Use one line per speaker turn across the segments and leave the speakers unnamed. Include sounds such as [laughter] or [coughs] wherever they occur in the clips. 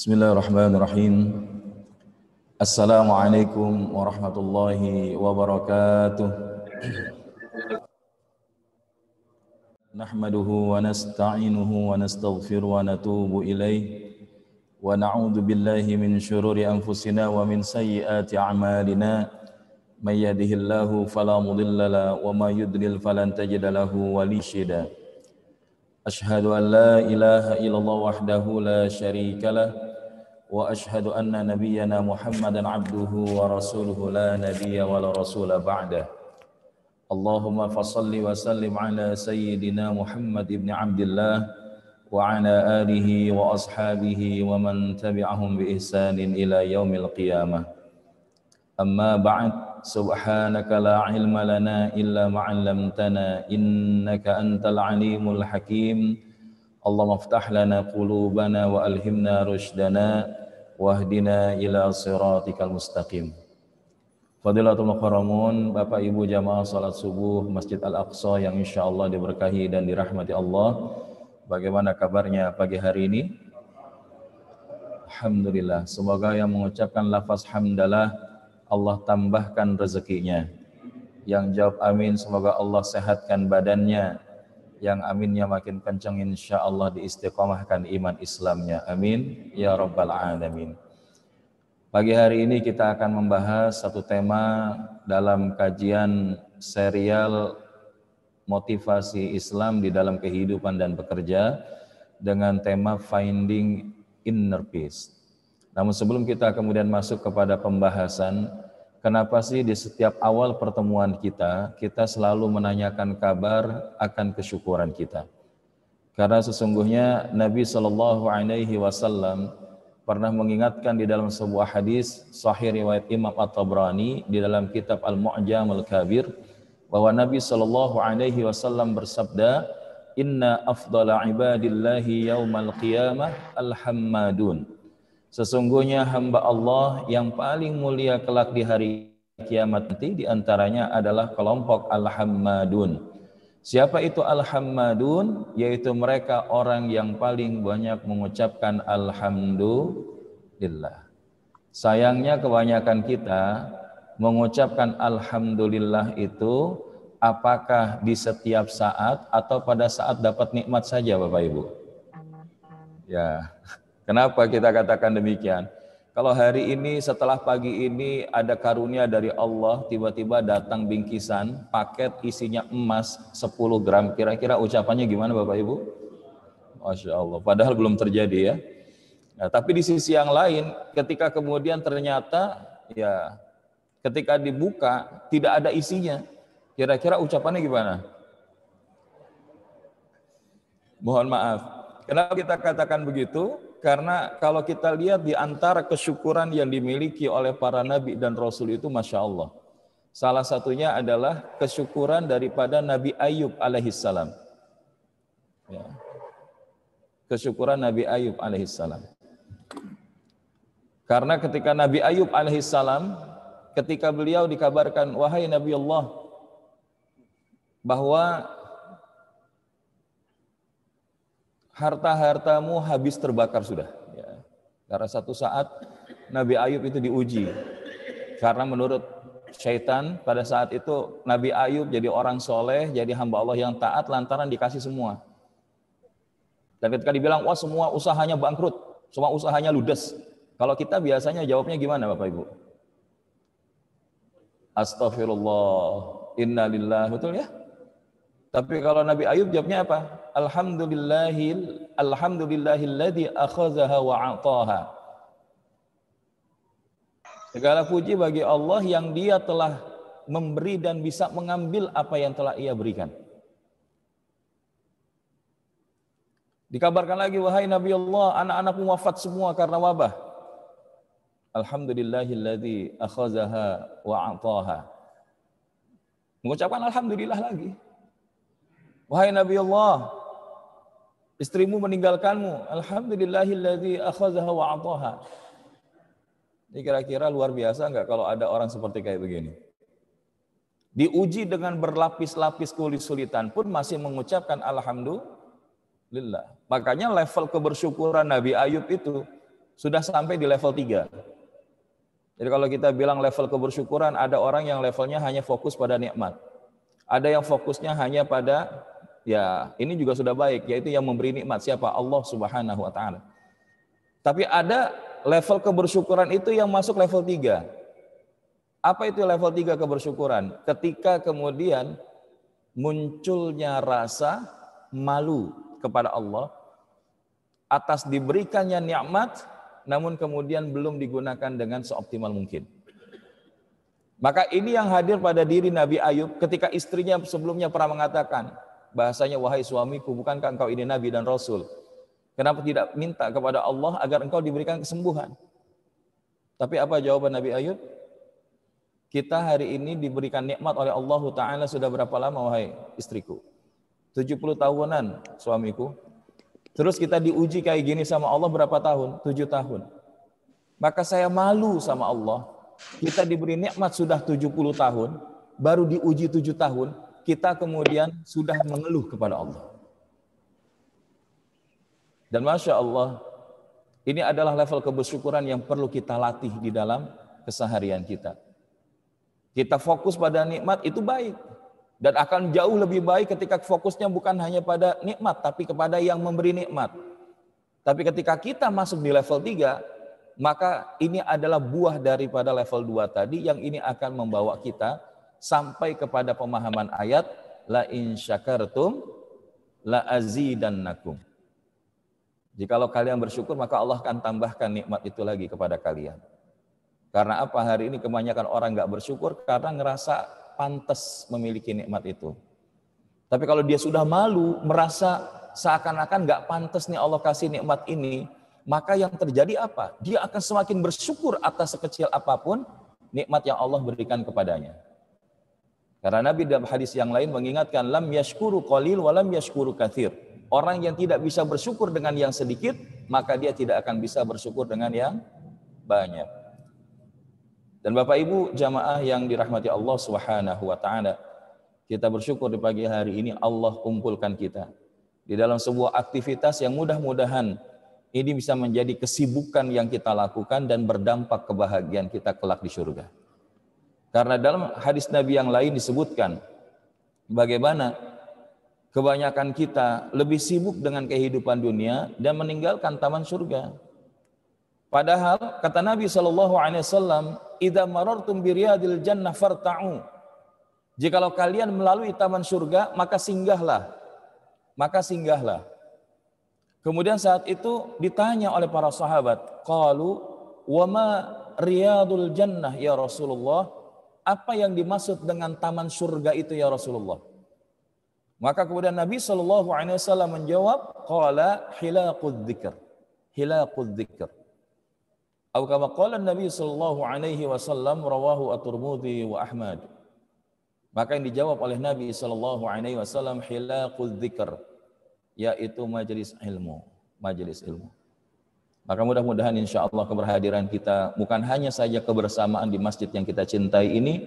Bismillahirrahmanirrahim. Assalamualaikum warahmatullahi wabarakatuh. Nahmaduhu wa nasta'inuhu wa إليه, wa natubu min syururi anfusina min sayyiati a'malina may yahdihillahu fala wa may yudlil falan tajid lahu Ashhadu an la ilaha illallah wahdahu la واشهد ان نبينا محمدا عبده ورسوله لا نبي ولا رسول بعده اللهم فصل وسلم على سيدنا محمد بن عبد الله وعلى اله واصحابه ومن تبعهم باحسان الى يوم القيامه اما بعد سبحانك لا علم لنا الا ما علمتنا انك انت العليم الحكيم اللهم افتح لنا قلوبنا وألهمنا رشدنا واهدنا إلى صراطك المستقيم Fadilatul Mukarramun, Bapak Ibu Jamaah Salat Subuh Masjid Al-Aqsa yang insya Allah diberkahi dan dirahmati Allah. Bagaimana kabarnya pagi hari ini? Alhamdulillah. Semoga yang mengucapkan lafaz hamdalah, Allah tambahkan rezekinya. Yang jawab amin, semoga Allah sehatkan badannya, yang aminnya makin kencang insya Allah diistiqomahkan iman Islamnya. Amin. Ya Rabbal Alamin. Pagi hari ini kita akan membahas satu tema dalam kajian serial motivasi Islam di dalam kehidupan dan bekerja dengan tema finding inner peace. Namun sebelum kita kemudian masuk kepada pembahasan, Kenapa sih di setiap awal pertemuan kita, kita selalu menanyakan kabar akan kesyukuran kita? Karena sesungguhnya Nabi Shallallahu Alaihi Wasallam pernah mengingatkan di dalam sebuah hadis Sahih riwayat Imam At-Tabrani di dalam kitab Al-Mu'jam Al-Kabir bahwa Nabi Shallallahu Alaihi Wasallam bersabda, Inna afdal ibadillahi al qiyamah al hamadun Sesungguhnya hamba Allah yang paling mulia kelak di hari kiamat nanti diantaranya adalah kelompok al Siapa itu al Yaitu mereka orang yang paling banyak mengucapkan Alhamdulillah. Sayangnya kebanyakan kita mengucapkan Alhamdulillah itu apakah di setiap saat atau pada saat dapat nikmat saja Bapak Ibu? Ya, Kenapa kita katakan demikian? Kalau hari ini setelah pagi ini ada karunia dari Allah tiba-tiba datang bingkisan paket isinya emas 10 gram kira-kira ucapannya gimana Bapak Ibu? Masya Allah padahal belum terjadi ya. Nah, tapi di sisi yang lain ketika kemudian ternyata ya ketika dibuka tidak ada isinya kira-kira ucapannya gimana? Mohon maaf. Kenapa kita katakan begitu? Karena kalau kita lihat di antara kesyukuran yang dimiliki oleh para nabi dan rasul itu Masya Allah. Salah satunya adalah kesyukuran daripada Nabi Ayub alaihissalam. Ya. Kesyukuran Nabi Ayub alaihissalam. Karena ketika Nabi Ayub alaihissalam, ketika beliau dikabarkan, wahai Nabi Allah, bahwa harta-hartamu habis terbakar sudah. Ya. Karena satu saat Nabi Ayub itu diuji. Karena menurut syaitan pada saat itu Nabi Ayub jadi orang soleh, jadi hamba Allah yang taat lantaran dikasih semua. Dan ketika dibilang, wah semua usahanya bangkrut, semua usahanya ludes. Kalau kita biasanya jawabnya gimana Bapak Ibu? Astaghfirullah, inna betul ya? Tapi kalau Nabi Ayub jawabnya apa? Alhamdulillahil alhamdulillahilladzi akhazaha wa ataha. Segala puji bagi Allah yang dia telah memberi dan bisa mengambil apa yang telah ia berikan. Dikabarkan lagi, wahai Nabi Allah, anak-anakmu wafat semua karena wabah. Alhamdulillahilladzi akhazaha wa ataha. Mengucapkan Alhamdulillah lagi. Wahai Nabi Allah, Istrimu meninggalkanmu. Alhamdulillahilladzi akhazaha wa ataha. Ini kira-kira luar biasa nggak kalau ada orang seperti kayak begini? Diuji dengan berlapis-lapis sulitan pun masih mengucapkan Alhamdulillah. Makanya level kebersyukuran Nabi Ayub itu sudah sampai di level 3. Jadi kalau kita bilang level kebersyukuran, ada orang yang levelnya hanya fokus pada nikmat. Ada yang fokusnya hanya pada Ya, ini juga sudah baik, yaitu yang memberi nikmat siapa? Allah Subhanahu wa taala. Tapi ada level kebersyukuran itu yang masuk level 3. Apa itu level 3 kebersyukuran? Ketika kemudian munculnya rasa malu kepada Allah atas diberikannya nikmat namun kemudian belum digunakan dengan seoptimal mungkin. Maka ini yang hadir pada diri Nabi Ayub ketika istrinya sebelumnya pernah mengatakan, bahasanya wahai suamiku bukankah engkau ini nabi dan rasul? Kenapa tidak minta kepada Allah agar engkau diberikan kesembuhan? Tapi apa jawaban Nabi Ayub? Kita hari ini diberikan nikmat oleh Allah Ta'ala sudah berapa lama wahai istriku? 70 tahunan suamiku. Terus kita diuji kayak gini sama Allah berapa tahun? 7 tahun. Maka saya malu sama Allah. Kita diberi nikmat sudah 70 tahun, baru diuji 7 tahun, kita kemudian sudah mengeluh kepada Allah. Dan masya Allah, ini adalah level kebersyukuran yang perlu kita latih di dalam keseharian kita. Kita fokus pada nikmat itu baik, dan akan jauh lebih baik ketika fokusnya bukan hanya pada nikmat tapi kepada yang memberi nikmat. Tapi ketika kita masuk di level 3, maka ini adalah buah daripada level 2 tadi yang ini akan membawa kita sampai kepada pemahaman ayat la in syakartum la azidannakum. Jikalau kalian bersyukur maka Allah akan tambahkan nikmat itu lagi kepada kalian. Karena apa hari ini kebanyakan orang nggak bersyukur karena ngerasa pantas memiliki nikmat itu. Tapi kalau dia sudah malu, merasa seakan-akan nggak pantas nih Allah kasih nikmat ini, maka yang terjadi apa? Dia akan semakin bersyukur atas sekecil apapun nikmat yang Allah berikan kepadanya. Karena Nabi dalam hadis yang lain mengingatkan lam yashkuru qalil wa lam yashkuru kathir. Orang yang tidak bisa bersyukur dengan yang sedikit, maka dia tidak akan bisa bersyukur dengan yang banyak. Dan Bapak Ibu jamaah yang dirahmati Allah Subhanahu wa taala, kita bersyukur di pagi hari ini Allah kumpulkan kita di dalam sebuah aktivitas yang mudah-mudahan ini bisa menjadi kesibukan yang kita lakukan dan berdampak kebahagiaan kita kelak di surga. Karena dalam hadis Nabi yang lain disebutkan bagaimana kebanyakan kita lebih sibuk dengan kehidupan dunia dan meninggalkan taman surga. Padahal kata Nabi Shallallahu Alaihi Wasallam, "Ida marortum biriyadil jannah farta'u." Jikalau kalian melalui taman surga, maka singgahlah. Maka singgahlah. Kemudian saat itu ditanya oleh para sahabat, "Qalu wama riyadul jannah ya Rasulullah?" apa yang dimaksud dengan taman surga itu ya Rasulullah? Maka kemudian Nabi Shallallahu Alaihi Wasallam menjawab, "Qala hilaqud dzikr, hilaqud dzikr." Atau kama qala Nabi Shallallahu Alaihi Wasallam rawahu at-Tirmidzi wa Ahmad. Maka yang dijawab oleh Nabi Shallallahu Alaihi Wasallam hilaqud dzikr, yaitu majelis ilmu, majelis ilmu. Maka mudah-mudahan insya Allah keberhadiran kita bukan hanya saja kebersamaan di masjid yang kita cintai ini,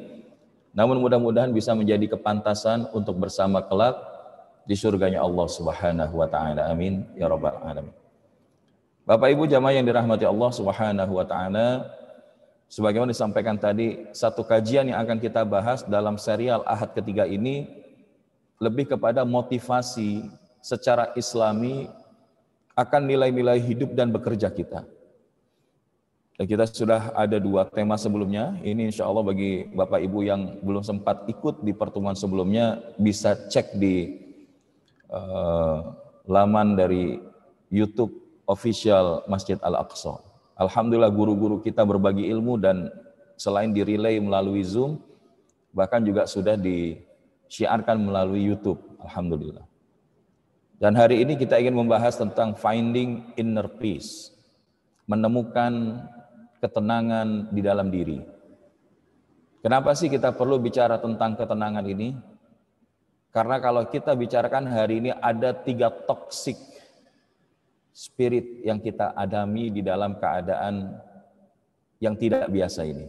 namun mudah-mudahan bisa menjadi kepantasan untuk bersama kelak di surganya Allah Subhanahu wa taala. Amin ya rabbal alamin. Bapak Ibu jamaah yang dirahmati Allah Subhanahu wa taala, sebagaimana disampaikan tadi, satu kajian yang akan kita bahas dalam serial Ahad ketiga ini lebih kepada motivasi secara islami akan nilai-nilai hidup dan bekerja kita. Dan kita sudah ada dua tema sebelumnya. Ini insya Allah bagi Bapak Ibu yang belum sempat ikut di pertemuan sebelumnya bisa cek di uh, laman dari YouTube official Masjid Al Aqsa. Alhamdulillah guru-guru kita berbagi ilmu dan selain di relay melalui Zoom, bahkan juga sudah disiarkan melalui YouTube. Alhamdulillah. Dan hari ini kita ingin membahas tentang finding inner peace, menemukan ketenangan di dalam diri. Kenapa sih kita perlu bicara tentang ketenangan ini? Karena kalau kita bicarakan hari ini ada tiga toxic spirit yang kita adami di dalam keadaan yang tidak biasa ini.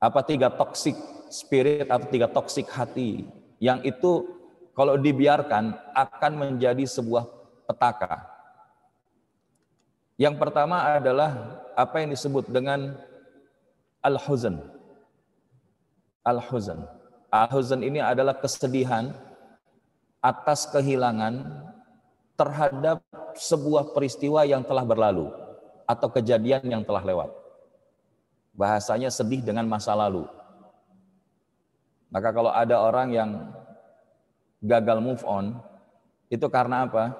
Apa tiga toxic spirit atau tiga toxic hati yang itu kalau dibiarkan akan menjadi sebuah petaka. Yang pertama adalah apa yang disebut dengan al-huzn. Al-huzn. Al-huzn ini adalah kesedihan atas kehilangan terhadap sebuah peristiwa yang telah berlalu atau kejadian yang telah lewat. Bahasanya sedih dengan masa lalu. Maka kalau ada orang yang gagal move on itu karena apa?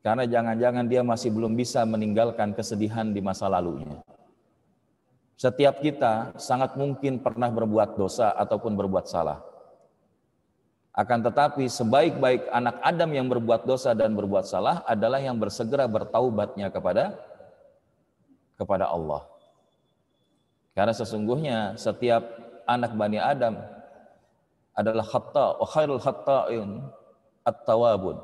Karena jangan-jangan dia masih belum bisa meninggalkan kesedihan di masa lalunya. Setiap kita sangat mungkin pernah berbuat dosa ataupun berbuat salah. Akan tetapi sebaik-baik anak Adam yang berbuat dosa dan berbuat salah adalah yang bersegera bertaubatnya kepada kepada Allah. Karena sesungguhnya setiap anak Bani Adam adalah khatta wa khairul khatta'in at-tawabun.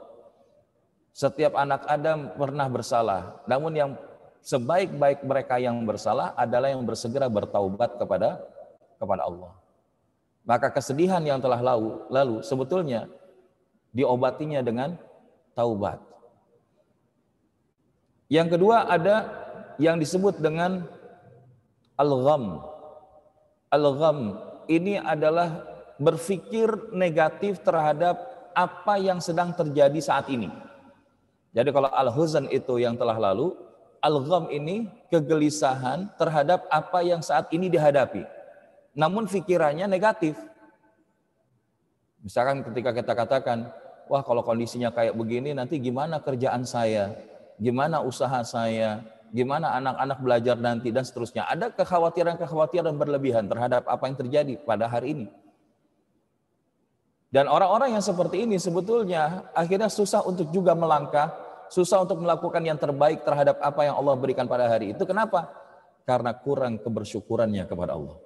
Setiap anak Adam pernah bersalah, namun yang sebaik-baik mereka yang bersalah adalah yang bersegera bertaubat kepada kepada Allah. Maka kesedihan yang telah lalu, lalu sebetulnya diobatinya dengan taubat. Yang kedua ada yang disebut dengan al-gham. Al-gham ini adalah berpikir negatif terhadap apa yang sedang terjadi saat ini. Jadi kalau al-huzan itu yang telah lalu, al-gham ini kegelisahan terhadap apa yang saat ini dihadapi. Namun pikirannya negatif. Misalkan ketika kita katakan, wah kalau kondisinya kayak begini nanti gimana kerjaan saya? Gimana usaha saya? Gimana anak-anak belajar nanti dan seterusnya. Ada kekhawatiran-kekhawatiran berlebihan terhadap apa yang terjadi pada hari ini. Dan orang-orang yang seperti ini sebetulnya akhirnya susah untuk juga melangkah, susah untuk melakukan yang terbaik terhadap apa yang Allah berikan pada hari itu. Kenapa? Karena kurang kebersyukurannya kepada Allah.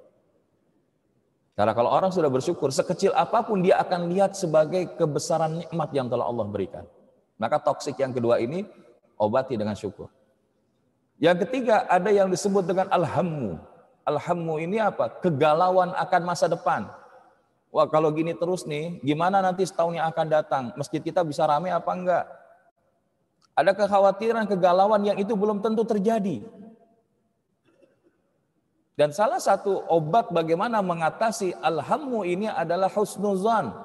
Karena kalau orang sudah bersyukur, sekecil apapun dia akan lihat sebagai kebesaran nikmat yang telah Allah berikan. Maka toksik yang kedua ini obati dengan syukur. Yang ketiga ada yang disebut dengan alhammu. Alhammu ini apa? Kegalauan akan masa depan wah kalau gini terus nih, gimana nanti setahun yang akan datang? Masjid kita bisa ramai apa enggak? Ada kekhawatiran, kegalauan yang itu belum tentu terjadi. Dan salah satu obat bagaimana mengatasi alhammu ini adalah husnuzan.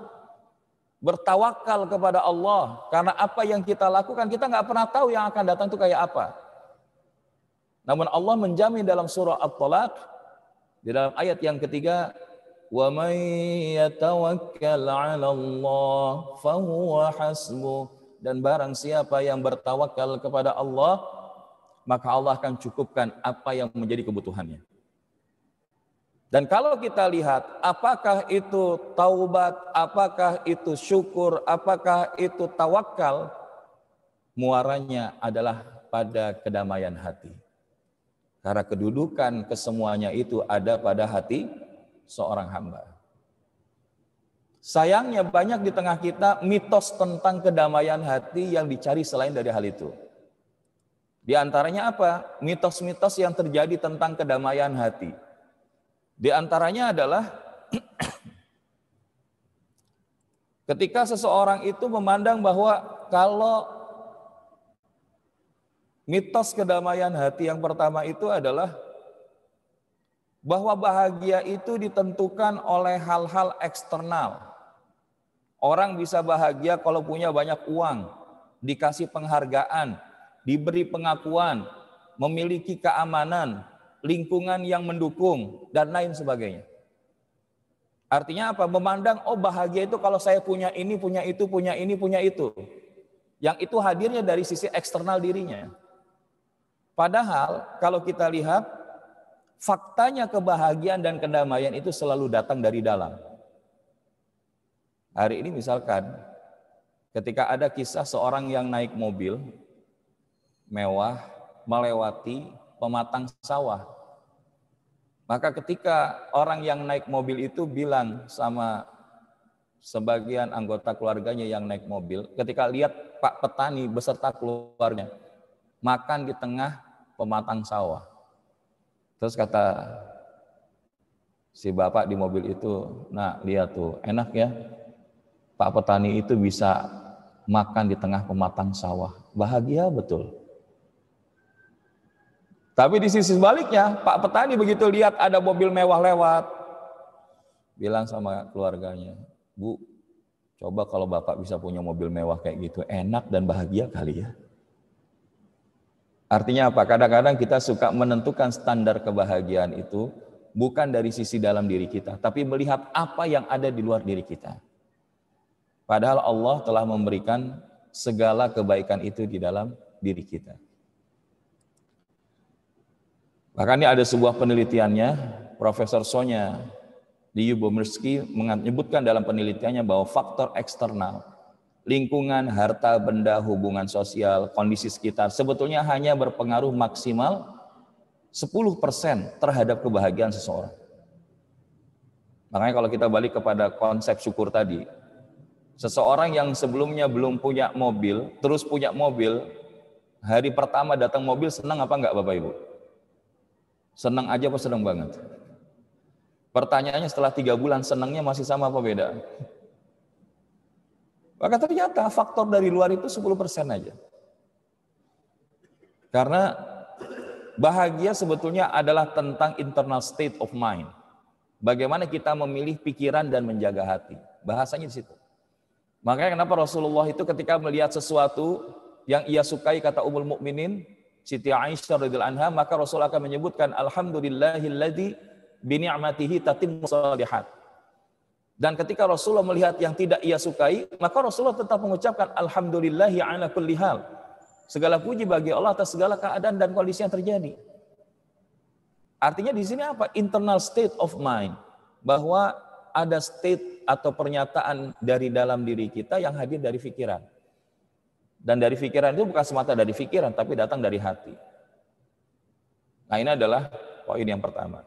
Bertawakal kepada Allah. Karena apa yang kita lakukan, kita nggak pernah tahu yang akan datang itu kayak apa. Namun Allah menjamin dalam surah At-Talaq, di dalam ayat yang ketiga, وَمَنْ يَتَوَكَّلْ عَلَى اللَّهِ فَهُوَ حَسْبُهُ dan barang siapa yang bertawakal kepada Allah maka Allah akan cukupkan apa yang menjadi kebutuhannya dan kalau kita lihat apakah itu taubat apakah itu syukur apakah itu tawakal muaranya adalah pada kedamaian hati karena kedudukan kesemuanya itu ada pada hati seorang hamba. Sayangnya banyak di tengah kita mitos tentang kedamaian hati yang dicari selain dari hal itu. Di antaranya apa? Mitos-mitos yang terjadi tentang kedamaian hati. Di antaranya adalah [clears throat] ketika seseorang itu memandang bahwa kalau mitos kedamaian hati yang pertama itu adalah bahwa bahagia itu ditentukan oleh hal-hal eksternal. Orang bisa bahagia kalau punya banyak uang, dikasih penghargaan, diberi pengakuan, memiliki keamanan, lingkungan yang mendukung, dan lain sebagainya. Artinya apa? Memandang, oh bahagia itu kalau saya punya ini, punya itu, punya ini, punya itu. Yang itu hadirnya dari sisi eksternal dirinya. Padahal kalau kita lihat faktanya kebahagiaan dan kedamaian itu selalu datang dari dalam. Hari ini misalkan ketika ada kisah seorang yang naik mobil mewah melewati pematang sawah. Maka ketika orang yang naik mobil itu bilang sama sebagian anggota keluarganya yang naik mobil, ketika lihat Pak petani beserta keluarganya makan di tengah pematang sawah. Terus kata si bapak di mobil itu, nah lihat tuh enak ya, Pak petani itu bisa makan di tengah pematang sawah. Bahagia betul. Tapi di sisi sebaliknya, Pak petani begitu lihat ada mobil mewah lewat, bilang sama keluarganya, Bu, coba kalau Bapak bisa punya mobil mewah kayak gitu, enak dan bahagia kali ya. Artinya apa? Kadang-kadang kita suka menentukan standar kebahagiaan itu bukan dari sisi dalam diri kita, tapi melihat apa yang ada di luar diri kita. Padahal Allah telah memberikan segala kebaikan itu di dalam diri kita. Bahkan ini ada sebuah penelitiannya, Profesor Sonya di Yubomirsky menyebutkan dalam penelitiannya bahwa faktor eksternal lingkungan, harta benda, hubungan sosial, kondisi sekitar sebetulnya hanya berpengaruh maksimal 10% terhadap kebahagiaan seseorang. Makanya kalau kita balik kepada konsep syukur tadi, seseorang yang sebelumnya belum punya mobil, terus punya mobil, hari pertama datang mobil senang apa enggak Bapak Ibu? Senang aja apa senang banget? Pertanyaannya setelah tiga bulan senangnya masih sama apa beda? Maka ternyata faktor dari luar itu 10% aja. Karena bahagia sebetulnya adalah tentang internal state of mind. Bagaimana kita memilih pikiran dan menjaga hati. Bahasanya di situ. Makanya kenapa Rasulullah itu ketika melihat sesuatu yang ia sukai kata Ummul Mukminin Siti Aisyah radhiyallahu anha maka Rasul akan menyebutkan alhamdulillahilladzi bi ni'matihi tatimmu shalihat. Dan ketika Rasulullah melihat yang tidak ia sukai, maka Rasulullah tetap mengucapkan alhamdulillahi ala kulli hal. Segala puji bagi Allah atas segala keadaan dan kondisi yang terjadi. Artinya di sini apa? Internal state of mind bahwa ada state atau pernyataan dari dalam diri kita yang hadir dari pikiran. Dan dari pikiran itu bukan semata dari pikiran, tapi datang dari hati. Nah ini adalah poin yang pertama.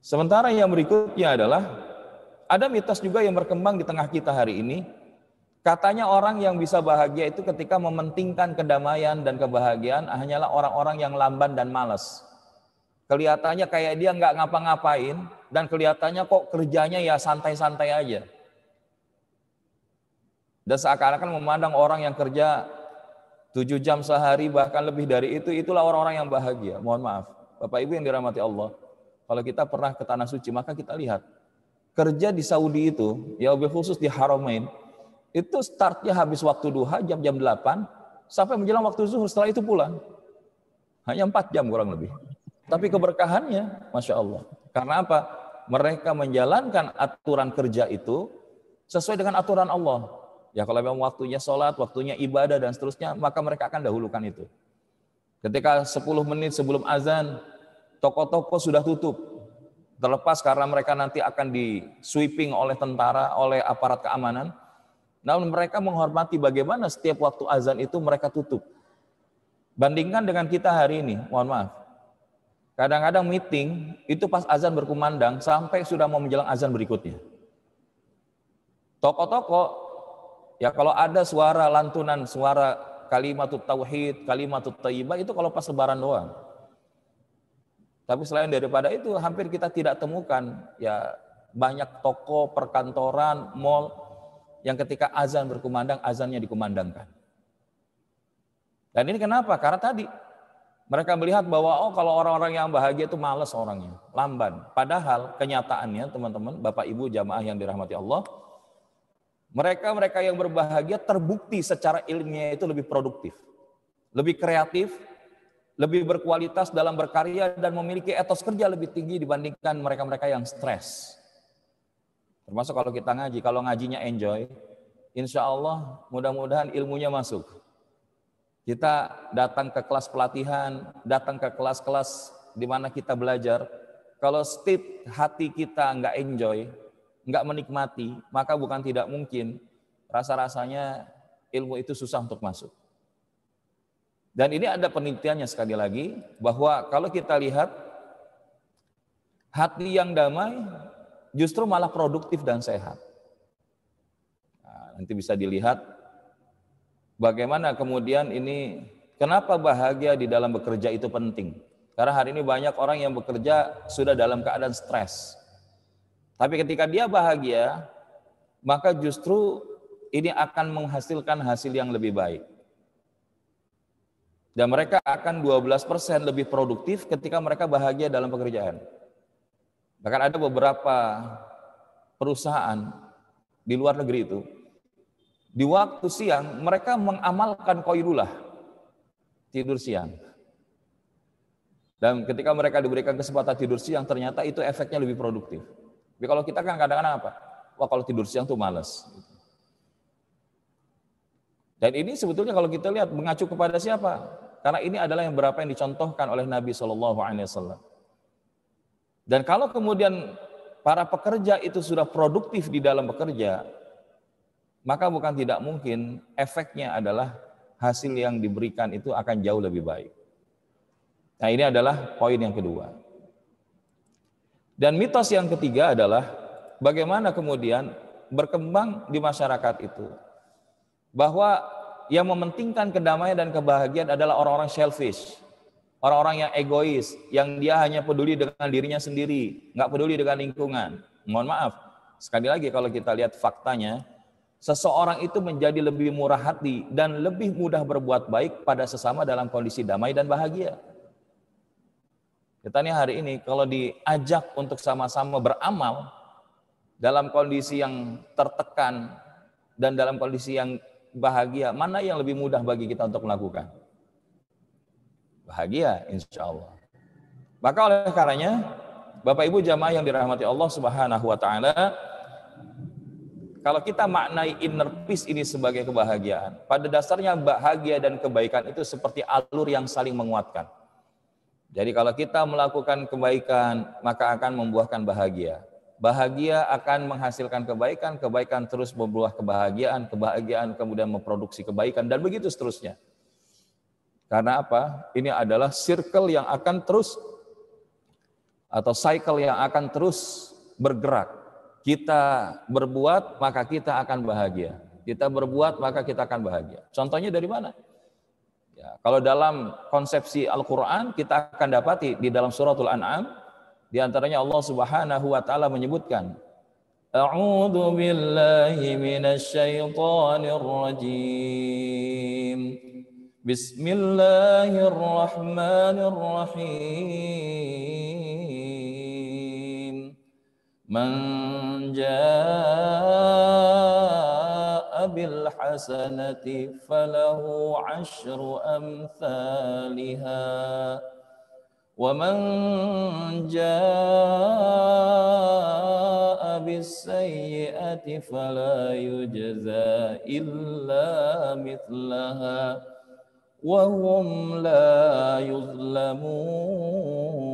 Sementara yang berikutnya adalah ada mitos juga yang berkembang di tengah kita hari ini. Katanya orang yang bisa bahagia itu ketika mementingkan kedamaian dan kebahagiaan hanyalah orang-orang yang lamban dan malas. Kelihatannya kayak dia nggak ngapa-ngapain dan kelihatannya kok kerjanya ya santai-santai aja. Dan seakan-akan memandang orang yang kerja 7 jam sehari bahkan lebih dari itu itulah orang-orang yang bahagia. Mohon maaf. Bapak Ibu yang dirahmati Allah, kalau kita pernah ke tanah suci maka kita lihat kerja di Saudi itu, ya lebih khusus di Haramain, itu startnya habis waktu duha jam jam 8 sampai menjelang waktu zuhur setelah itu pulang. Hanya 4 jam kurang lebih. Tapi keberkahannya, Masya Allah. Karena apa? Mereka menjalankan aturan kerja itu sesuai dengan aturan Allah. Ya kalau memang waktunya sholat, waktunya ibadah, dan seterusnya, maka mereka akan dahulukan itu. Ketika 10 menit sebelum azan, toko-toko sudah tutup Terlepas karena mereka nanti akan di sweeping oleh tentara, oleh aparat keamanan. Namun mereka menghormati bagaimana setiap waktu azan itu mereka tutup. Bandingkan dengan kita hari ini, mohon maaf. Kadang-kadang meeting itu pas azan berkumandang sampai sudah mau menjelang azan berikutnya. Toko-toko ya kalau ada suara lantunan, suara kalimat tauhid, kalimat thayyibah itu kalau pas lebaran doang. Tapi selain daripada itu hampir kita tidak temukan ya banyak toko, perkantoran, mall yang ketika azan berkumandang, azannya dikumandangkan. Dan ini kenapa? Karena tadi mereka melihat bahwa oh kalau orang-orang yang bahagia itu males orangnya, lamban. Padahal kenyataannya teman-teman, Bapak Ibu jamaah yang dirahmati Allah, mereka-mereka yang berbahagia terbukti secara ilmiah itu lebih produktif, lebih kreatif, lebih berkualitas dalam berkarya dan memiliki etos kerja lebih tinggi dibandingkan mereka-mereka yang stres. Termasuk kalau kita ngaji, kalau ngajinya enjoy, insya Allah mudah-mudahan ilmunya masuk. Kita datang ke kelas pelatihan, datang ke kelas-kelas di mana kita belajar. Kalau state hati kita nggak enjoy, nggak menikmati, maka bukan tidak mungkin rasa-rasanya ilmu itu susah untuk masuk. Dan ini ada penelitiannya sekali lagi bahwa kalau kita lihat hati yang damai justru malah produktif dan sehat. Nah, nanti bisa dilihat bagaimana kemudian ini kenapa bahagia di dalam bekerja itu penting. Karena hari ini banyak orang yang bekerja sudah dalam keadaan stres. Tapi ketika dia bahagia, maka justru ini akan menghasilkan hasil yang lebih baik. Dan mereka akan 12% lebih produktif ketika mereka bahagia dalam pekerjaan. Bahkan ada beberapa perusahaan di luar negeri itu, di waktu siang mereka mengamalkan koirullah tidur siang. Dan ketika mereka diberikan kesempatan tidur siang, ternyata itu efeknya lebih produktif. Tapi kalau kita kan kadang-kadang apa? Wah kalau tidur siang tuh males. Dan ini sebetulnya kalau kita lihat mengacu kepada siapa? Karena ini adalah yang berapa yang dicontohkan oleh Nabi Shallallahu Alaihi Wasallam. Dan kalau kemudian para pekerja itu sudah produktif di dalam bekerja, maka bukan tidak mungkin efeknya adalah hasil yang diberikan itu akan jauh lebih baik. Nah ini adalah poin yang kedua. Dan mitos yang ketiga adalah bagaimana kemudian berkembang di masyarakat itu bahwa yang mementingkan kedamaian dan kebahagiaan adalah orang-orang selfish. Orang-orang yang egois, yang dia hanya peduli dengan dirinya sendiri, nggak peduli dengan lingkungan. Mohon maaf, sekali lagi kalau kita lihat faktanya, seseorang itu menjadi lebih murah hati dan lebih mudah berbuat baik pada sesama dalam kondisi damai dan bahagia. Kita nih hari ini kalau diajak untuk sama-sama beramal dalam kondisi yang tertekan dan dalam kondisi yang bahagia, mana yang lebih mudah bagi kita untuk melakukan? Bahagia, insya Allah. Maka oleh karenanya, Bapak Ibu jamaah yang dirahmati Allah Subhanahu wa taala, kalau kita maknai inner peace ini sebagai kebahagiaan, pada dasarnya bahagia dan kebaikan itu seperti alur yang saling menguatkan. Jadi kalau kita melakukan kebaikan, maka akan membuahkan bahagia bahagia akan menghasilkan kebaikan, kebaikan terus membuah kebahagiaan, kebahagiaan kemudian memproduksi kebaikan, dan begitu seterusnya. Karena apa? Ini adalah circle yang akan terus atau cycle yang akan terus bergerak. Kita berbuat, maka kita akan bahagia. Kita berbuat, maka kita akan bahagia. Contohnya dari mana? Ya, kalau dalam konsepsi Al-Quran, kita akan dapati di dalam suratul An'am, di antaranya Allah Subhanahu wa taala menyebutkan A'udzu billahi minasyaitonir rajim. Bismillahirrahmanirrahim. Man jaa'a bil hasanati falahu asyru amsalihah ومن جاء بالسيئة فلا يجزى إلا مثلها وهم لا يظلمون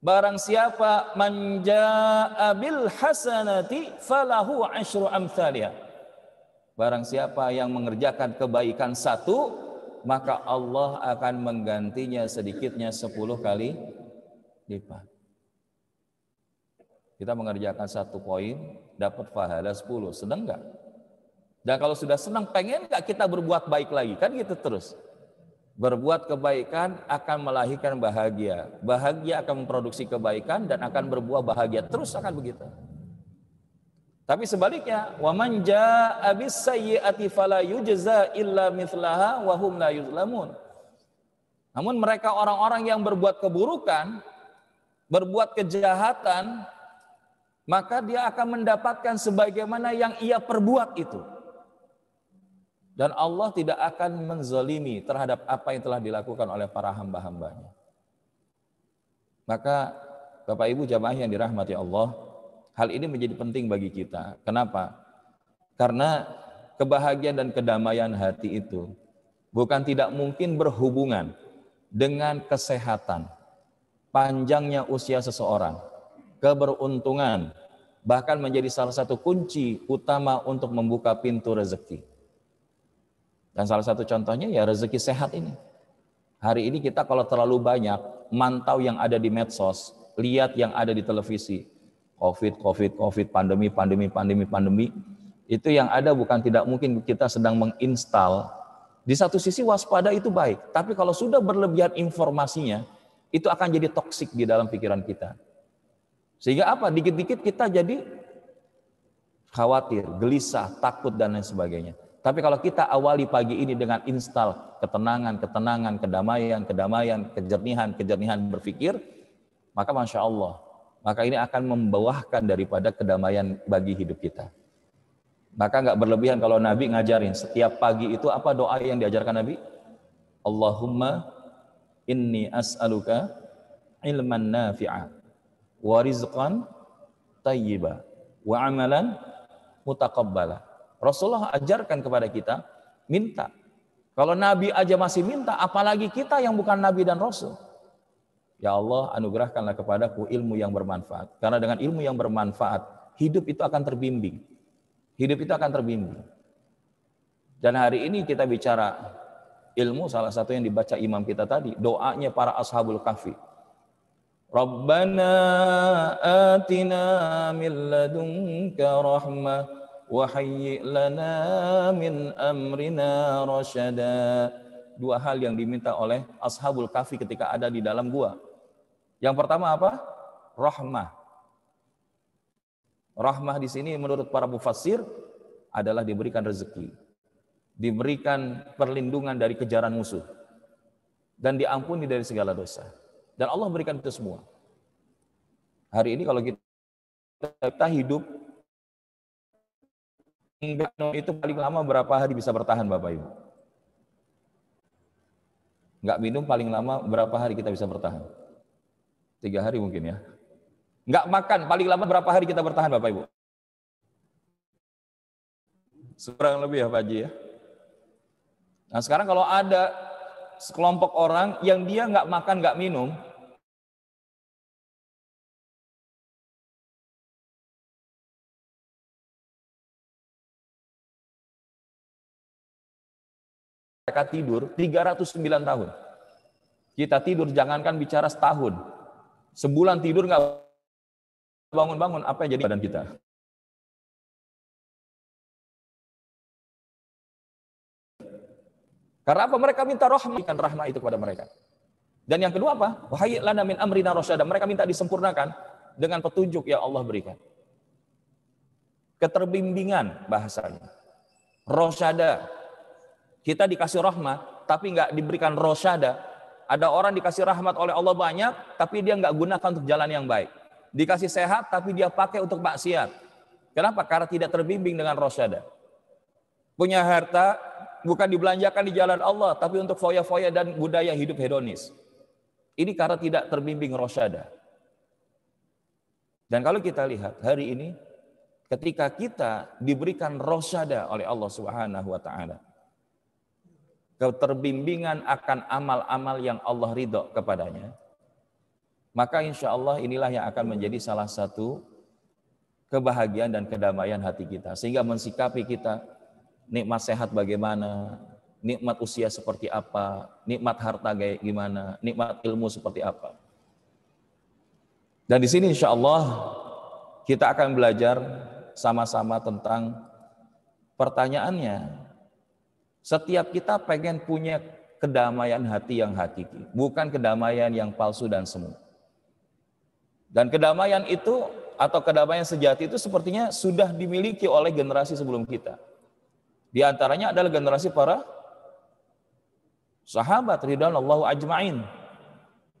Barang siapa menja'a bil hasanati falahu asyru amthalia. Barang siapa yang mengerjakan kebaikan satu, maka Allah akan menggantinya sedikitnya 10 kali lipat. Kita mengerjakan satu poin, dapat pahala 10. Senang nggak? Dan kalau sudah senang, pengen nggak kita berbuat baik lagi? Kan gitu terus. Berbuat kebaikan akan melahirkan bahagia. Bahagia akan memproduksi kebaikan dan akan berbuah bahagia. Terus akan begitu. Tapi sebaliknya, man jaa'a bis sayyi'ati fala yujza illa mithlaha wa hum la yuzlamun. Namun mereka orang-orang yang berbuat keburukan, berbuat kejahatan, maka dia akan mendapatkan sebagaimana yang ia perbuat itu. Dan Allah tidak akan menzalimi terhadap apa yang telah dilakukan oleh para hamba-hambanya. Maka Bapak Ibu jamaah yang dirahmati Allah, Hal ini menjadi penting bagi kita. Kenapa? Karena kebahagiaan dan kedamaian hati itu bukan tidak mungkin berhubungan dengan kesehatan, panjangnya usia seseorang, keberuntungan, bahkan menjadi salah satu kunci utama untuk membuka pintu rezeki. Dan salah satu contohnya ya rezeki sehat ini. Hari ini kita kalau terlalu banyak mantau yang ada di medsos, lihat yang ada di televisi, Covid, Covid, Covid, pandemi, pandemi, pandemi, pandemi. Itu yang ada bukan tidak mungkin kita sedang menginstal. Di satu sisi waspada itu baik, tapi kalau sudah berlebihan informasinya, itu akan jadi toksik di dalam pikiran kita. Sehingga apa? Dikit-dikit kita jadi khawatir, gelisah, takut dan lain sebagainya. Tapi kalau kita awali pagi ini dengan install ketenangan, ketenangan, kedamaian, kedamaian, kejernihan, kejernihan berpikir, maka masya Allah maka ini akan membawahkan daripada kedamaian bagi hidup kita. Maka nggak berlebihan kalau Nabi ngajarin setiap pagi itu apa doa yang diajarkan Nabi? Allahumma inni as'aluka ilman nafi'a wa rizqan tayyiba wa amalan mutakabbala. Rasulullah ajarkan kepada kita minta. Kalau Nabi aja masih minta, apalagi kita yang bukan Nabi dan Rasul. Ya Allah, anugerahkanlah kepadaku ilmu yang bermanfaat. Karena dengan ilmu yang bermanfaat, hidup itu akan terbimbing. Hidup itu akan terbimbing. Dan hari ini kita bicara ilmu salah satu yang dibaca imam kita tadi, doanya para ashabul kahfi. Rabbana atina min ladunka rahmah wa lana min amrina rasyada. Dua hal yang diminta oleh ashabul kahfi ketika ada di dalam gua. Yang pertama apa? Rahmah. Rahmah di sini menurut para mufassir adalah diberikan rezeki, diberikan perlindungan dari kejaran musuh, dan diampuni dari segala dosa. Dan Allah berikan itu semua. Hari ini kalau kita, kita hidup, itu paling lama berapa hari bisa bertahan Bapak Ibu? Nggak minum paling lama berapa hari kita bisa bertahan? Tiga hari mungkin ya. Nggak makan, paling lama berapa hari kita bertahan Bapak Ibu? Seberang lebih ya Pak Haji ya. Nah sekarang kalau ada sekelompok orang yang dia nggak makan, nggak minum, mereka tidur 309 tahun. Kita tidur jangankan bicara setahun, sebulan tidur nggak bangun-bangun, apa yang jadi badan kita? Karena apa? Mereka minta rahmat, ikan rahmat itu kepada mereka. Dan yang kedua apa? Wahai lana min amrina rasyada. Mereka minta disempurnakan dengan petunjuk yang Allah berikan. Keterbimbingan bahasanya. Rosyada. Kita dikasih rahmat, tapi nggak diberikan rosyada, ada orang dikasih rahmat oleh Allah banyak, tapi dia nggak gunakan untuk jalan yang baik. Dikasih sehat, tapi dia pakai untuk maksiat. Kenapa? Karena tidak terbimbing dengan rosyada. Punya harta, bukan dibelanjakan di jalan Allah, tapi untuk foya-foya dan budaya hidup hedonis. Ini karena tidak terbimbing rosyada. Dan kalau kita lihat hari ini, ketika kita diberikan rosyada oleh Allah Subhanahu wa taala keterbimbingan akan amal-amal yang Allah ridho kepadanya, maka insya Allah inilah yang akan menjadi salah satu kebahagiaan dan kedamaian hati kita. Sehingga mensikapi kita nikmat sehat bagaimana, nikmat usia seperti apa, nikmat harta kayak gimana, nikmat ilmu seperti apa. Dan di sini insya Allah kita akan belajar sama-sama tentang pertanyaannya, setiap kita pengen punya kedamaian hati yang hakiki, bukan kedamaian yang palsu dan semu. Dan kedamaian itu atau kedamaian sejati itu sepertinya sudah dimiliki oleh generasi sebelum kita. Di antaranya adalah generasi para sahabat ridwan allahu ajmain.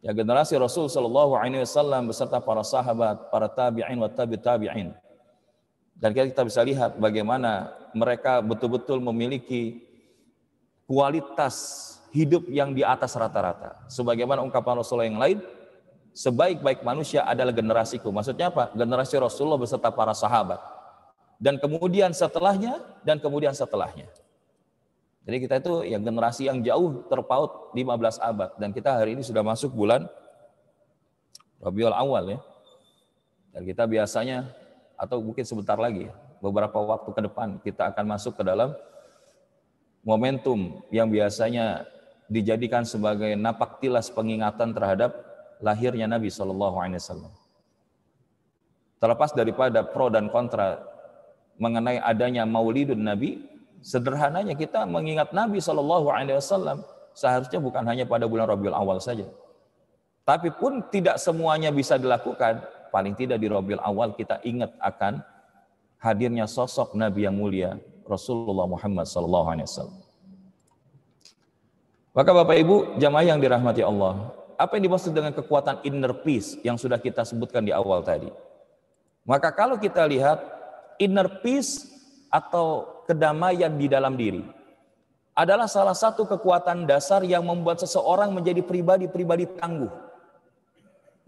Ya generasi Rasul Shallallahu alaihi wasallam beserta para sahabat, para tabi'in wa tabi tabi'in. Dan kita bisa lihat bagaimana mereka betul-betul memiliki kualitas hidup yang di atas rata-rata. Sebagaimana ungkapan Rasulullah yang lain, sebaik-baik manusia adalah generasiku. Maksudnya apa? Generasi Rasulullah beserta para sahabat. Dan kemudian setelahnya, dan kemudian setelahnya. Jadi kita itu ya generasi yang jauh terpaut 15 abad. Dan kita hari ini sudah masuk bulan Rabiul Awal ya. Dan kita biasanya, atau mungkin sebentar lagi, beberapa waktu ke depan kita akan masuk ke dalam momentum yang biasanya dijadikan sebagai napak tilas pengingatan terhadap lahirnya Nabi Shallallahu Alaihi Wasallam. Terlepas daripada pro dan kontra mengenai adanya Maulidun Nabi, sederhananya kita mengingat Nabi Shallallahu Alaihi Wasallam seharusnya bukan hanya pada bulan Rabiul Awal saja, tapi pun tidak semuanya bisa dilakukan. Paling tidak di Rabiul Awal kita ingat akan hadirnya sosok Nabi yang mulia Rasulullah Muhammad SAW. Maka Bapak Ibu, jamaah yang dirahmati Allah, apa yang dimaksud dengan kekuatan inner peace yang sudah kita sebutkan di awal tadi? Maka kalau kita lihat inner peace atau kedamaian di dalam diri adalah salah satu kekuatan dasar yang membuat seseorang menjadi pribadi-pribadi tangguh,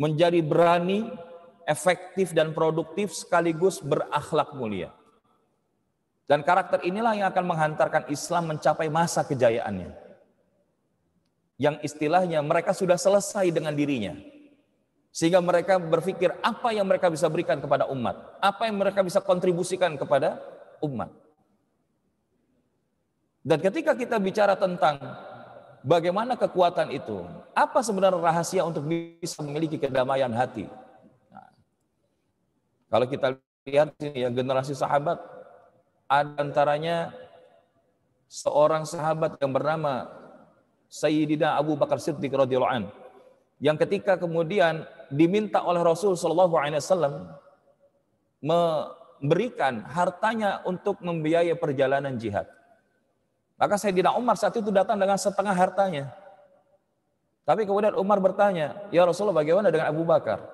menjadi berani, efektif dan produktif sekaligus berakhlak mulia. Dan karakter inilah yang akan menghantarkan Islam mencapai masa kejayaannya. Yang istilahnya mereka sudah selesai dengan dirinya. Sehingga mereka berpikir apa yang mereka bisa berikan kepada umat. Apa yang mereka bisa kontribusikan kepada umat. Dan ketika kita bicara tentang bagaimana kekuatan itu, apa sebenarnya rahasia untuk bisa memiliki kedamaian hati? Nah, kalau kita lihat sini ya generasi sahabat ada antaranya seorang sahabat yang bernama Sayyidina Abu Bakar Siddiq radhiyallahu an yang ketika kemudian diminta oleh Rasul sallallahu alaihi wasallam memberikan hartanya untuk membiayai perjalanan jihad. Maka Sayyidina Umar saat itu datang dengan setengah hartanya. Tapi kemudian Umar bertanya, "Ya Rasulullah, bagaimana dengan Abu Bakar?"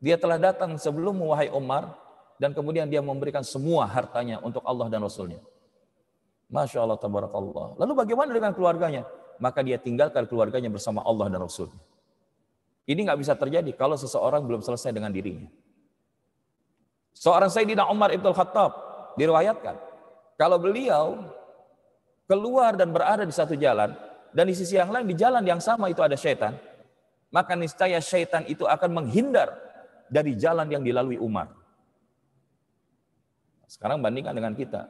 Dia telah datang sebelum wahai Umar, dan kemudian dia memberikan semua hartanya untuk Allah dan Rasulnya. Masya Allah, tabarakallah. Lalu bagaimana dengan keluarganya? Maka dia tinggalkan keluarganya bersama Allah dan Rasulnya. Ini nggak bisa terjadi kalau seseorang belum selesai dengan dirinya. Seorang Sayyidina Umar Ibn Khattab diriwayatkan, kalau beliau keluar dan berada di satu jalan, dan di sisi yang lain di jalan yang sama itu ada syaitan, maka niscaya syaitan itu akan menghindar dari jalan yang dilalui Umar. Sekarang bandingkan dengan kita.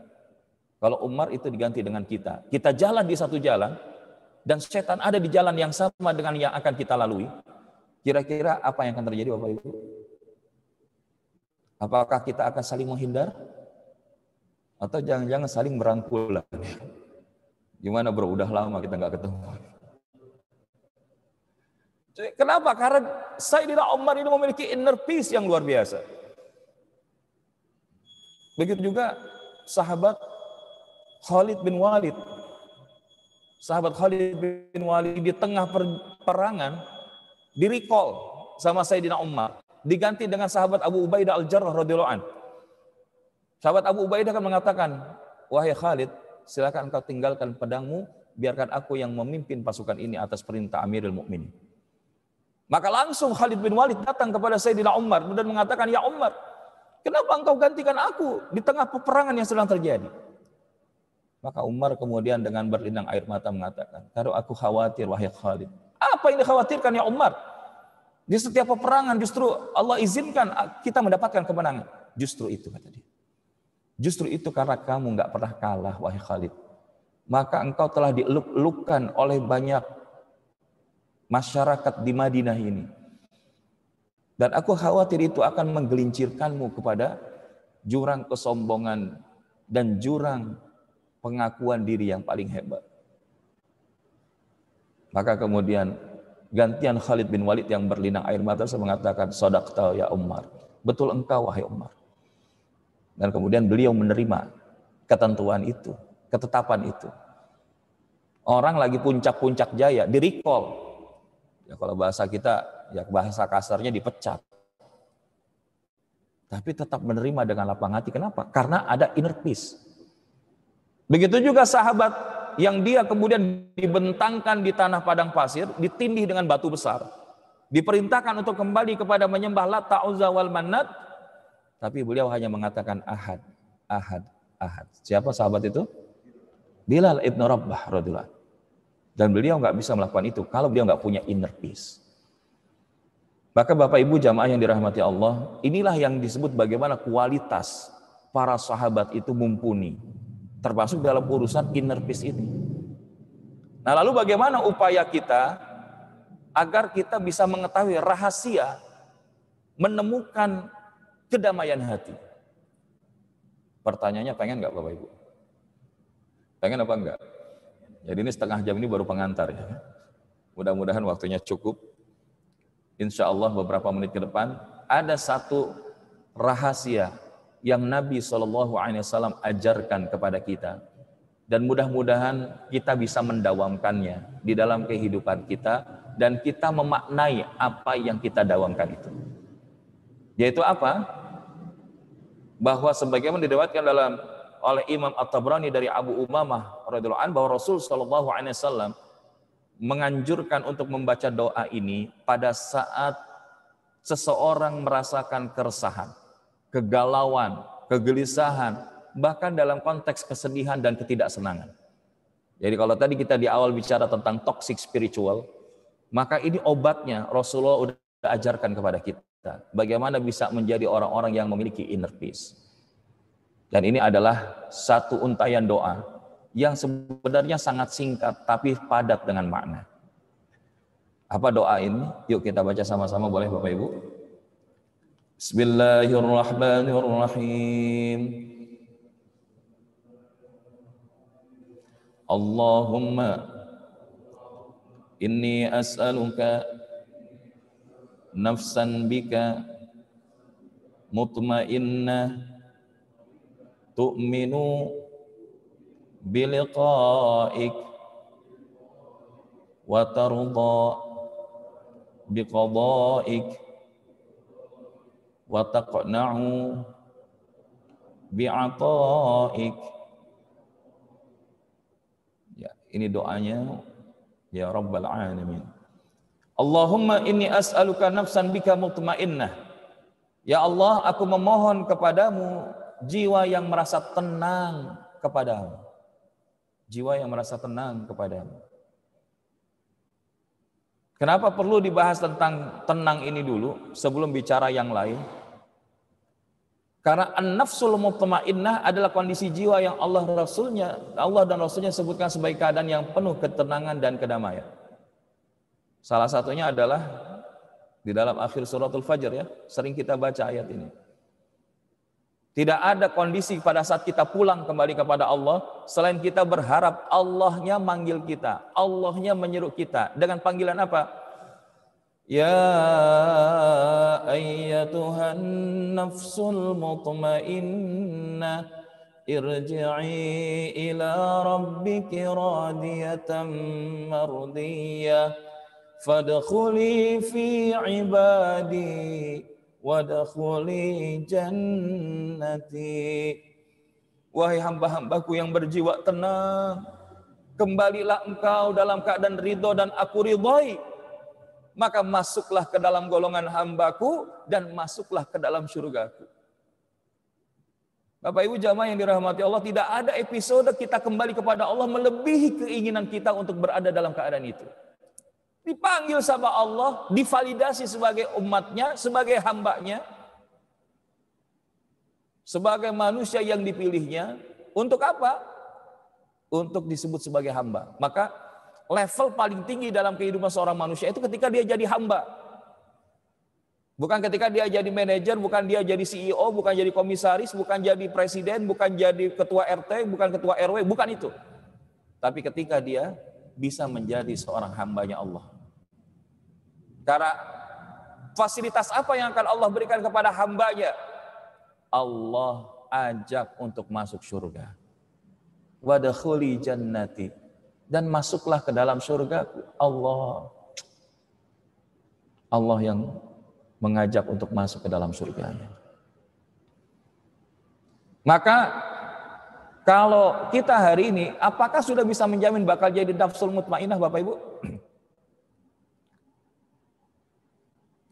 Kalau Umar itu diganti dengan kita. Kita jalan di satu jalan, dan setan ada di jalan yang sama dengan yang akan kita lalui. Kira-kira apa yang akan terjadi Bapak Ibu? Apakah kita akan saling menghindar? Atau jangan-jangan saling merangkul Gimana bro, udah lama kita nggak ketemu. Kenapa? Karena Sayyidina Umar ini memiliki inner peace yang luar biasa. Begitu juga sahabat Khalid bin Walid. Sahabat Khalid bin Walid di tengah perangan recall sama Sayyidina Umar. Diganti dengan sahabat Abu Ubaidah Al-Jarrah radhiyallahu an. Sahabat Abu Ubaidah akan mengatakan, "Wahai Khalid, silakan engkau tinggalkan pedangmu, biarkan aku yang memimpin pasukan ini atas perintah Amirul Mukminin." Maka langsung Khalid bin Walid datang kepada Sayyidina Umar dan mengatakan, "Ya Umar, Kenapa engkau gantikan aku di tengah peperangan yang sedang terjadi? Maka Umar kemudian dengan berlinang air mata mengatakan, kalau aku khawatir wahai Khalid. Apa yang dikhawatirkan ya Umar? Di setiap peperangan justru Allah izinkan kita mendapatkan kemenangan. Justru itu kata dia. Justru itu karena kamu nggak pernah kalah wahai Khalid. Maka engkau telah dieluk-elukan oleh banyak masyarakat di Madinah ini dan aku khawatir itu akan menggelincirkanmu kepada jurang kesombongan dan jurang pengakuan diri yang paling hebat. Maka kemudian gantian Khalid bin Walid yang berlinang air mata mengatakan, sadaqta ya Umar. Betul engkau wahai Umar. Dan kemudian beliau menerima ketentuan itu, ketetapan itu. Orang lagi puncak-puncak jaya, di recall. Ya, kalau bahasa kita ya bahasa kasarnya dipecat. Tapi tetap menerima dengan lapang hati. Kenapa? Karena ada inner peace. Begitu juga sahabat yang dia kemudian dibentangkan di tanah padang pasir, ditindih dengan batu besar. Diperintahkan untuk kembali kepada menyembah Lata, Uzza, wal Manat. Tapi beliau hanya mengatakan ahad, ahad, ahad. Siapa sahabat itu? Bilal ibn Rabbah radhiyallahu Dan beliau nggak bisa melakukan itu kalau beliau nggak punya inner peace. Maka Bapak Ibu jamaah yang dirahmati Allah, inilah yang disebut bagaimana kualitas para sahabat itu mumpuni. Termasuk dalam urusan inner peace ini. Nah lalu bagaimana upaya kita agar kita bisa mengetahui rahasia menemukan kedamaian hati? Pertanyaannya pengen nggak Bapak Ibu? Pengen apa enggak? Jadi ini setengah jam ini baru pengantar ya. Mudah-mudahan waktunya cukup insya Allah beberapa menit ke depan ada satu rahasia yang Nabi Shallallahu Alaihi Wasallam ajarkan kepada kita dan mudah-mudahan kita bisa mendawamkannya di dalam kehidupan kita dan kita memaknai apa yang kita dawamkan itu yaitu apa bahwa sebagaimana didawatkan dalam oleh Imam At-Tabrani dari Abu Umamah radhiyallahu bahwa Rasul Shallallahu alaihi wasallam menganjurkan untuk membaca doa ini pada saat seseorang merasakan keresahan, kegalauan, kegelisahan, bahkan dalam konteks kesedihan dan ketidaksenangan. Jadi kalau tadi kita di awal bicara tentang toxic spiritual, maka ini obatnya Rasulullah sudah ajarkan kepada kita. Bagaimana bisa menjadi orang-orang yang memiliki inner peace. Dan ini adalah satu untayan doa yang sebenarnya sangat singkat tapi padat dengan makna. Apa doa ini? Yuk kita baca sama-sama boleh Bapak Ibu? Bismillahirrahmanirrahim. Allahumma inni as'aluka nafsan bika mutmainnah tu'minu بلقائك وترضى بقضائك وتقنع bi'ata'ik ya ini doanya ya rabbal alamin Allahumma inni as'aluka nafsan bika mutmainnah ya Allah aku memohon kepadamu jiwa yang merasa tenang kepadamu jiwa yang merasa tenang kepadamu. Kenapa perlu dibahas tentang tenang ini dulu sebelum bicara yang lain? Karena an-nafsul mutmainnah adalah kondisi jiwa yang Allah Rasulnya, Allah dan Rasulnya sebutkan sebagai keadaan yang penuh ketenangan dan kedamaian. Salah satunya adalah di dalam akhir suratul Fajr ya, sering kita baca ayat ini. Tidak ada kondisi pada saat kita pulang kembali kepada Allah selain kita berharap Allahnya manggil kita, Allahnya menyeru kita dengan panggilan apa? Ya ayyatuhan nafsul mutmainnah irji'i ila rabbiki radiyatan mardiyah fadkhuli fi ibadi Wadakhuli jannati. Wahai hamba-hambaku yang berjiwa tenang, kembalilah engkau dalam keadaan ridho dan aku ridhoi. Maka masuklah ke dalam golongan hambaku dan masuklah ke dalam syurgaku. Bapak Ibu jamaah yang dirahmati Allah, tidak ada episode kita kembali kepada Allah melebihi keinginan kita untuk berada dalam keadaan itu dipanggil sama Allah, divalidasi sebagai umatnya, sebagai hambanya, sebagai manusia yang dipilihnya, untuk apa? Untuk disebut sebagai hamba. Maka level paling tinggi dalam kehidupan seorang manusia itu ketika dia jadi hamba. Bukan ketika dia jadi manajer, bukan dia jadi CEO, bukan jadi komisaris, bukan jadi presiden, bukan jadi ketua RT, bukan ketua RW, bukan itu. Tapi ketika dia bisa menjadi seorang hambanya Allah. Karena fasilitas apa yang akan Allah berikan kepada hambanya? Allah ajak untuk masuk surga. Wadakhuli jannati. Dan masuklah ke dalam surga Allah. Allah yang mengajak untuk masuk ke dalam surganya. Maka kalau kita hari ini apakah sudah bisa menjamin bakal jadi nafsul mutmainah Bapak Ibu?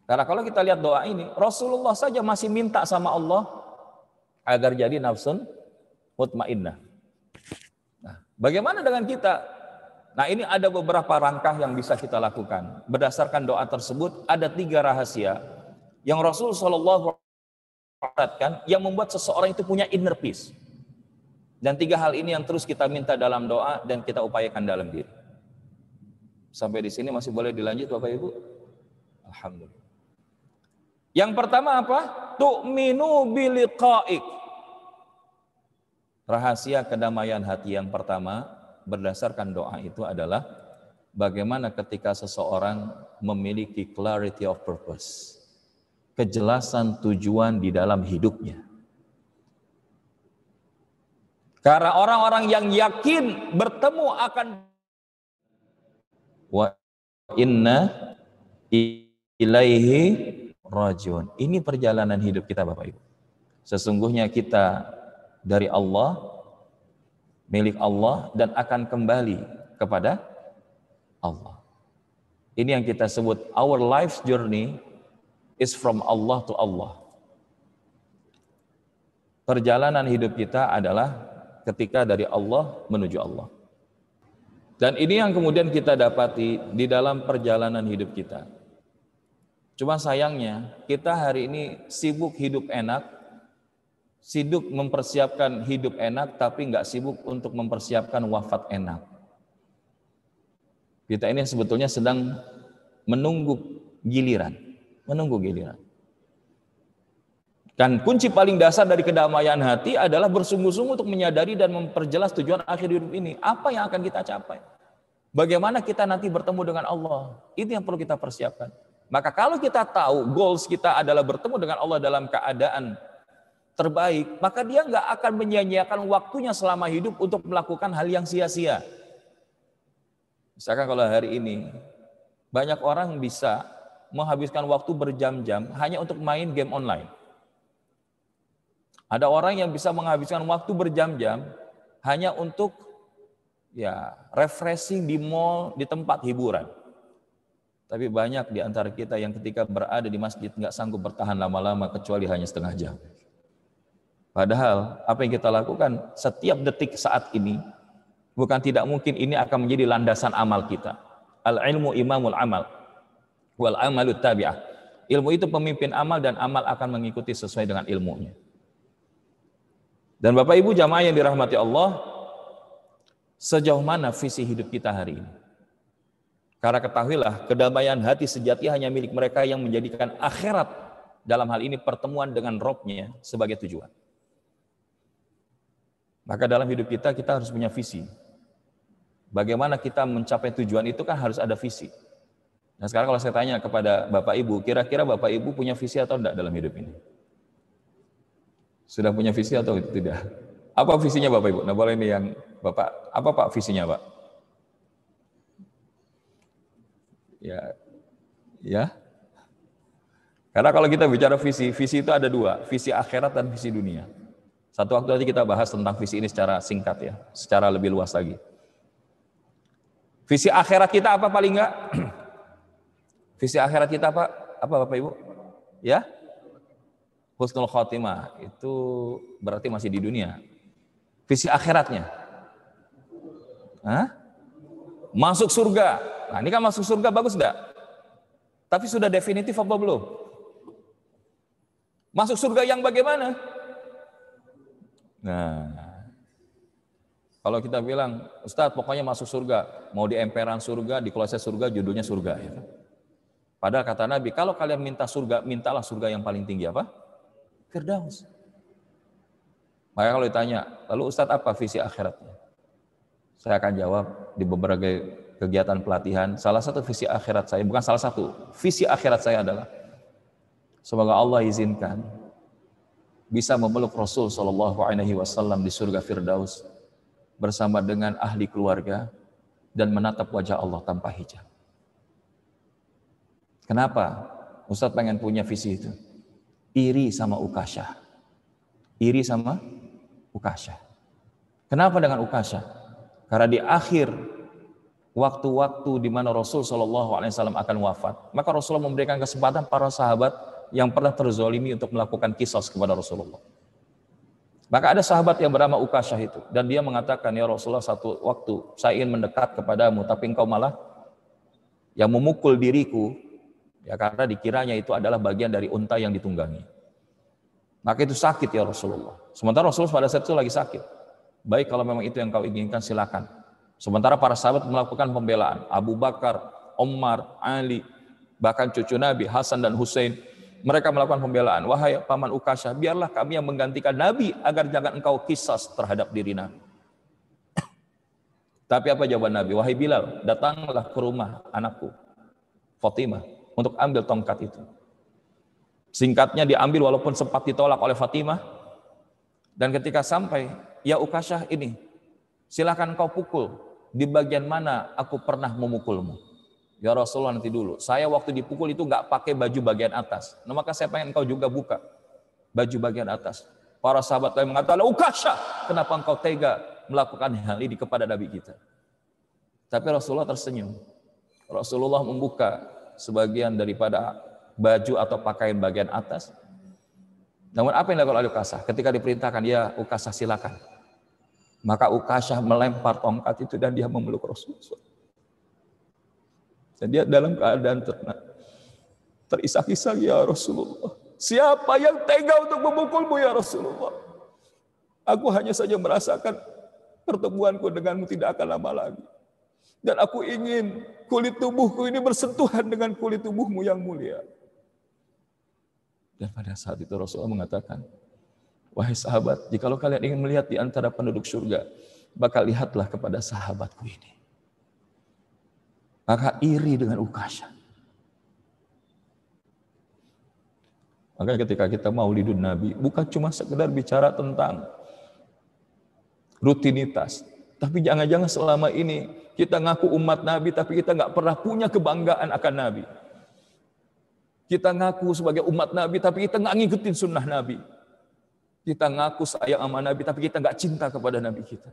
Karena kalau kita lihat doa ini, Rasulullah saja masih minta sama Allah agar jadi nafsun mutmainnah. Nah, bagaimana dengan kita? Nah ini ada beberapa rangkah yang bisa kita lakukan. Berdasarkan doa tersebut ada tiga rahasia yang Rasul Shallallahu yang membuat seseorang itu punya inner peace. Dan tiga hal ini yang terus kita minta dalam doa dan kita upayakan dalam diri. Sampai di sini masih boleh dilanjut Bapak Ibu? Alhamdulillah. Yang pertama apa? Tu'minu biliqa'ik. Rahasia kedamaian hati yang pertama berdasarkan doa itu adalah bagaimana ketika seseorang memiliki clarity of purpose. Kejelasan tujuan di dalam hidupnya. Karena orang-orang yang yakin bertemu akan wa inna ilaihi rajun. Ini perjalanan hidup kita Bapak Ibu. Sesungguhnya kita dari Allah, milik Allah dan akan kembali kepada Allah. Ini yang kita sebut our life's journey is from Allah to Allah. Perjalanan hidup kita adalah ketika dari Allah menuju Allah. Dan ini yang kemudian kita dapati di dalam perjalanan hidup kita. Cuma sayangnya kita hari ini sibuk hidup enak, sibuk mempersiapkan hidup enak, tapi nggak sibuk untuk mempersiapkan wafat enak. Kita ini sebetulnya sedang menunggu giliran, menunggu giliran. Dan kunci paling dasar dari kedamaian hati adalah bersungguh-sungguh untuk menyadari dan memperjelas tujuan akhir hidup ini. Apa yang akan kita capai? Bagaimana kita nanti bertemu dengan Allah? Itu yang perlu kita persiapkan. Maka kalau kita tahu goals kita adalah bertemu dengan Allah dalam keadaan terbaik, maka dia nggak akan menyia-nyiakan waktunya selama hidup untuk melakukan hal yang sia-sia. Misalkan kalau hari ini banyak orang bisa menghabiskan waktu berjam-jam hanya untuk main game online. Ada orang yang bisa menghabiskan waktu berjam-jam hanya untuk ya refreshing di mall, di tempat hiburan. Tapi banyak di antara kita yang ketika berada di masjid nggak sanggup bertahan lama-lama kecuali hanya setengah jam. Padahal apa yang kita lakukan setiap detik saat ini bukan tidak mungkin ini akan menjadi landasan amal kita. Al ilmu imamul amal wal amalut tabi'ah. Ilmu itu pemimpin amal dan amal akan mengikuti sesuai dengan ilmunya. Dan Bapak Ibu jamaah yang dirahmati Allah, sejauh mana visi hidup kita hari ini? Karena ketahuilah, kedamaian hati sejati hanya milik mereka yang menjadikan akhirat dalam hal ini pertemuan dengan robnya sebagai tujuan. Maka dalam hidup kita, kita harus punya visi. Bagaimana kita mencapai tujuan itu kan harus ada visi. Nah sekarang kalau saya tanya kepada Bapak Ibu, kira-kira Bapak Ibu punya visi atau tidak dalam hidup ini? Sudah punya visi atau tidak? Apa visinya Bapak Ibu? Nah boleh ini yang Bapak, apa Pak visinya Pak? Ya. Ya. Karena kalau kita bicara visi, visi itu ada dua, visi akhirat dan visi dunia. Satu waktu nanti kita bahas tentang visi ini secara singkat ya, secara lebih luas lagi. Visi akhirat kita apa paling enggak? [clears throat] visi akhirat kita apa? Apa Bapak Ibu? Ya? Husnul khotimah itu berarti masih di dunia. Visi akhiratnya. Hah? Masuk surga. Nah, ini kan masuk surga bagus enggak? Tapi sudah definitif apa belum? Masuk surga yang bagaimana? Nah, kalau kita bilang, Ustadz pokoknya masuk surga, mau di emperan surga, di kloset surga, judulnya surga. Ya. Kan? Padahal kata Nabi, kalau kalian minta surga, mintalah surga yang paling tinggi apa? Firdaus. Maka kalau ditanya, lalu Ustadz apa visi akhiratnya? Saya akan jawab, di beberapa kegiatan pelatihan. Salah satu visi akhirat saya, bukan salah satu, visi akhirat saya adalah semoga Allah izinkan bisa memeluk Rasul Shallallahu Alaihi Wasallam di surga Firdaus bersama dengan ahli keluarga dan menatap wajah Allah tanpa hijab. Kenapa? Ustadz pengen punya visi itu. Iri sama Ukasha. Iri sama Ukasha. Kenapa dengan Ukasha? Karena di akhir waktu-waktu di mana Rasul Shallallahu Alaihi Wasallam akan wafat, maka Rasulullah memberikan kesempatan para sahabat yang pernah terzolimi untuk melakukan kisos kepada Rasulullah. Maka ada sahabat yang bernama Ukasyah itu dan dia mengatakan ya Rasulullah satu waktu saya ingin mendekat kepadamu tapi engkau malah yang memukul diriku ya karena dikiranya itu adalah bagian dari unta yang ditunggangi. Maka itu sakit ya Rasulullah. Sementara Rasulullah pada saat itu lagi sakit. Baik kalau memang itu yang kau inginkan silakan. Sementara para sahabat melakukan pembelaan. Abu Bakar, Omar, Ali, bahkan cucu Nabi Hasan dan Hussein mereka melakukan pembelaan. Wahai paman Ukasha, biarlah kami yang menggantikan Nabi agar jangan engkau kisas terhadap diri Nabi. [coughs] Tapi apa jawaban Nabi? Wahai Bilal, datanglah ke rumah anakku, Fatimah, untuk ambil tongkat itu. Singkatnya diambil walaupun sempat ditolak oleh Fatimah. Dan ketika sampai ya Ukasyah ini, silahkan kau pukul, di bagian mana aku pernah memukulmu? Ya Rasulullah nanti dulu, saya waktu dipukul itu nggak pakai baju bagian atas. Nah, maka saya pengen kau juga buka baju bagian atas. Para sahabat lain mengatakan, Ukasyah, kenapa engkau tega melakukan hal ini kepada Nabi kita? Tapi Rasulullah tersenyum. Rasulullah membuka sebagian daripada baju atau pakaian bagian atas. Namun apa yang dilakukan oleh Ukasah? Ketika diperintahkan, ya Ukasah silakan. Maka Ukasyah melempar tongkat itu dan dia memeluk Rasulullah. Dan dia dalam keadaan ter Terisak-isak, ya Rasulullah. Siapa yang tega untuk memukulmu, ya Rasulullah? Aku hanya saja merasakan pertemuanku denganmu tidak akan lama lagi. Dan aku ingin kulit tubuhku ini bersentuhan dengan kulit tubuhmu yang mulia. Dan pada saat itu Rasulullah mengatakan, Wahai sahabat, jikalau kalian ingin melihat di antara penduduk surga, bakal lihatlah kepada sahabatku ini. Maka iri dengan Ukasha. Maka ketika kita mau lidun Nabi, bukan cuma sekedar bicara tentang rutinitas. Tapi jangan-jangan selama ini kita ngaku umat Nabi, tapi kita nggak pernah punya kebanggaan akan Nabi. Kita ngaku sebagai umat Nabi, tapi kita nggak ngikutin sunnah Nabi. Kita ngaku sayang sama Nabi, tapi kita nggak cinta kepada Nabi kita.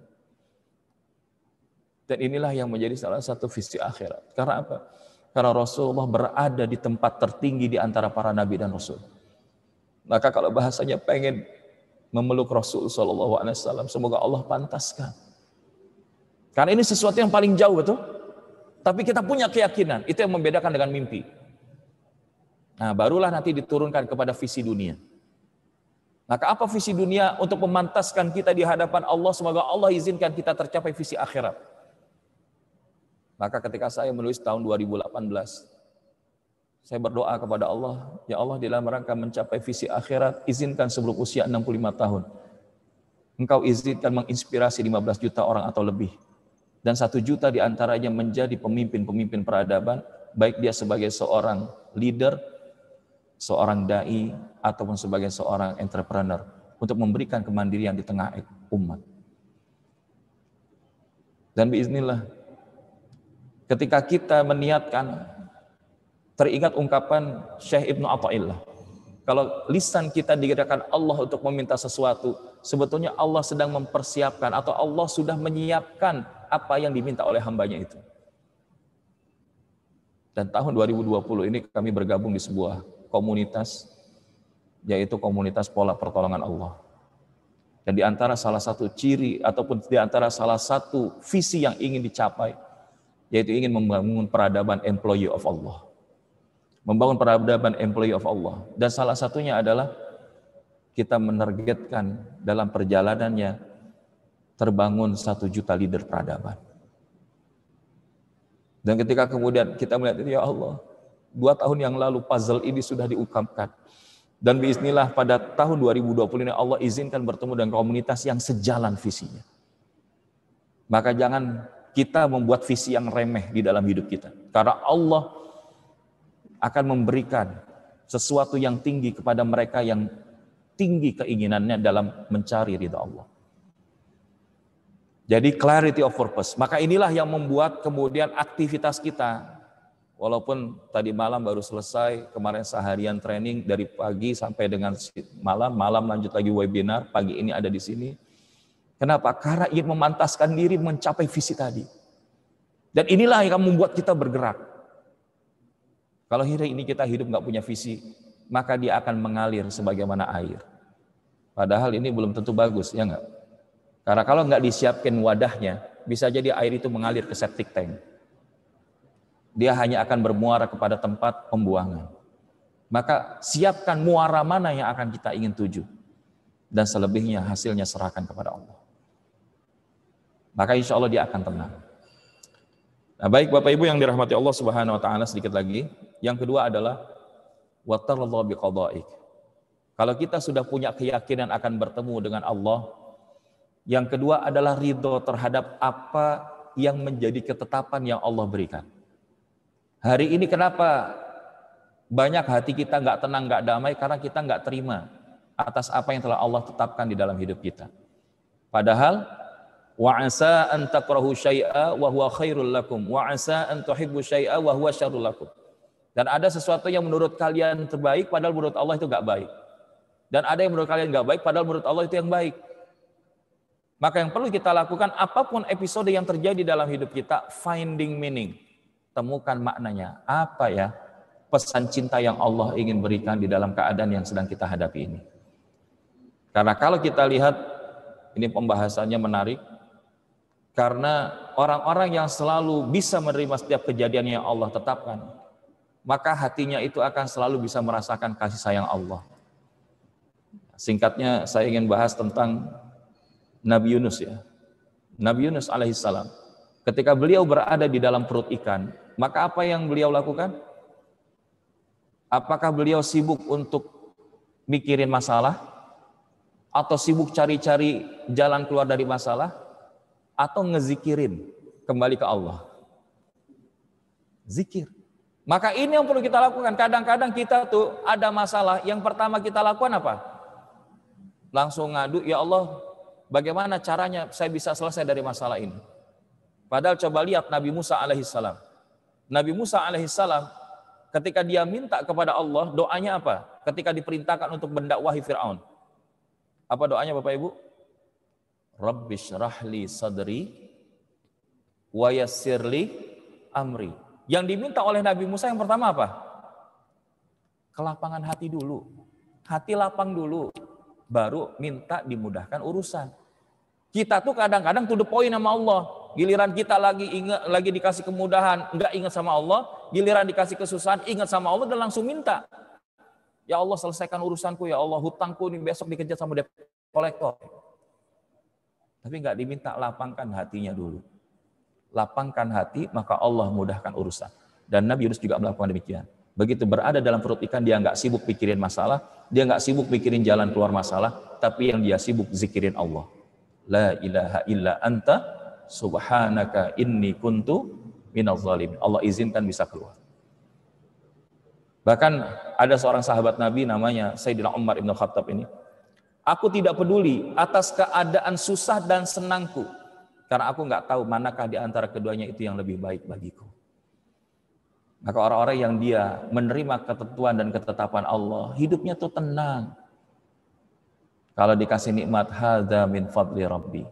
Dan inilah yang menjadi salah satu visi akhirat. Karena apa? Karena Rasulullah berada di tempat tertinggi di antara para nabi dan rasul. Maka kalau bahasanya pengen memeluk Rasul SAW, Alaihi Wasallam, semoga Allah pantaskan. Karena ini sesuatu yang paling jauh betul. Tapi kita punya keyakinan, itu yang membedakan dengan mimpi. Nah, barulah nanti diturunkan kepada visi dunia. Maka nah, apa visi dunia untuk memantaskan kita di hadapan Allah semoga Allah izinkan kita tercapai visi akhirat. Maka ketika saya menulis tahun 2018, saya berdoa kepada Allah, ya Allah di dalam rangka mencapai visi akhirat, izinkan sebelum usia 65 tahun. Engkau izinkan menginspirasi 15 juta orang atau lebih. Dan satu juta diantaranya menjadi pemimpin-pemimpin peradaban, baik dia sebagai seorang leader seorang dai ataupun sebagai seorang entrepreneur untuk memberikan kemandirian di tengah umat. Dan biiznillah ketika kita meniatkan teringat ungkapan Syekh Ibnu Athaillah kalau lisan kita digerakkan Allah untuk meminta sesuatu, sebetulnya Allah sedang mempersiapkan atau Allah sudah menyiapkan apa yang diminta oleh hambanya itu. Dan tahun 2020 ini kami bergabung di sebuah komunitas yaitu komunitas pola pertolongan Allah. Dan di antara salah satu ciri ataupun di antara salah satu visi yang ingin dicapai yaitu ingin membangun peradaban employee of Allah. Membangun peradaban employee of Allah. Dan salah satunya adalah kita menargetkan dalam perjalanannya terbangun satu juta leader peradaban. Dan ketika kemudian kita melihat itu, ya Allah, Dua tahun yang lalu puzzle ini sudah diungkapkan. Dan biisnilah pada tahun 2020 ini Allah izinkan bertemu dengan komunitas yang sejalan visinya. Maka jangan kita membuat visi yang remeh di dalam hidup kita. Karena Allah akan memberikan sesuatu yang tinggi kepada mereka yang tinggi keinginannya dalam mencari ridha Allah. Jadi clarity of purpose. Maka inilah yang membuat kemudian aktivitas kita Walaupun tadi malam baru selesai, kemarin seharian training dari pagi sampai dengan malam, malam lanjut lagi webinar, pagi ini ada di sini. Kenapa? Karena ingin memantaskan diri mencapai visi tadi. Dan inilah yang membuat kita bergerak. Kalau hari ini kita hidup nggak punya visi, maka dia akan mengalir sebagaimana air. Padahal ini belum tentu bagus, ya nggak? Karena kalau nggak disiapkan wadahnya, bisa jadi air itu mengalir ke septic tank dia hanya akan bermuara kepada tempat pembuangan. Maka siapkan muara mana yang akan kita ingin tuju. Dan selebihnya hasilnya serahkan kepada Allah. Maka insya Allah dia akan tenang. Nah baik Bapak Ibu yang dirahmati Allah Subhanahu Wa Taala sedikit lagi. Yang kedua adalah Kalau kita sudah punya keyakinan akan bertemu dengan Allah, yang kedua adalah ridho terhadap apa yang menjadi ketetapan yang Allah berikan. Hari ini kenapa banyak hati kita nggak tenang, nggak damai karena kita nggak terima atas apa yang telah Allah tetapkan di dalam hidup kita. Padahal wa asa an takrahu syai'a wa huwa khairul lakum wa asa an tuhibbu syai'a wa huwa syarrul lakum. Dan ada sesuatu yang menurut kalian terbaik padahal menurut Allah itu nggak baik. Dan ada yang menurut kalian nggak baik padahal menurut Allah itu yang baik. Maka yang perlu kita lakukan apapun episode yang terjadi dalam hidup kita finding meaning temukan maknanya. Apa ya pesan cinta yang Allah ingin berikan di dalam keadaan yang sedang kita hadapi ini? Karena kalau kita lihat ini pembahasannya menarik karena orang-orang yang selalu bisa menerima setiap kejadian yang Allah tetapkan, maka hatinya itu akan selalu bisa merasakan kasih sayang Allah. Singkatnya saya ingin bahas tentang Nabi Yunus ya. Nabi Yunus alaihissalam. Ketika beliau berada di dalam perut ikan, maka apa yang beliau lakukan? Apakah beliau sibuk untuk mikirin masalah? Atau sibuk cari-cari jalan keluar dari masalah? Atau ngezikirin kembali ke Allah? Zikir. Maka ini yang perlu kita lakukan. Kadang-kadang kita tuh ada masalah, yang pertama kita lakukan apa? Langsung ngadu, ya Allah, bagaimana caranya saya bisa selesai dari masalah ini? Padahal coba lihat Nabi Musa alaihissalam. Nabi Musa alaihissalam ketika dia minta kepada Allah, doanya apa? Ketika diperintahkan untuk mendakwahi Fir'aun. Apa doanya Bapak Ibu? Rabbish rahli sadri wa yassirli amri. Yang diminta oleh Nabi Musa yang pertama apa? Kelapangan hati dulu. Hati lapang dulu. Baru minta dimudahkan urusan. Kita tuh kadang-kadang to the point sama Allah giliran kita lagi ingat lagi dikasih kemudahan, enggak ingat sama Allah, giliran dikasih kesusahan, ingat sama Allah dan langsung minta. Ya Allah selesaikan urusanku ya Allah, hutangku ini besok dikejar sama debt kolektor. Tapi enggak diminta lapangkan hatinya dulu. Lapangkan hati maka Allah mudahkan urusan. Dan Nabi Yunus juga melakukan demikian. Begitu berada dalam perut ikan dia nggak sibuk pikirin masalah, dia nggak sibuk pikirin jalan keluar masalah, tapi yang dia sibuk zikirin Allah. La ilaha illa anta subhanaka inni kuntu minal zalim Allah izinkan bisa keluar. Bahkan ada seorang sahabat Nabi namanya Sayyidina Umar Ibn Khattab ini. Aku tidak peduli atas keadaan susah dan senangku. Karena aku nggak tahu manakah di antara keduanya itu yang lebih baik bagiku. Maka orang-orang yang dia menerima ketentuan dan ketetapan Allah, hidupnya tuh tenang. Kalau dikasih nikmat, hadza min fadli rabbi.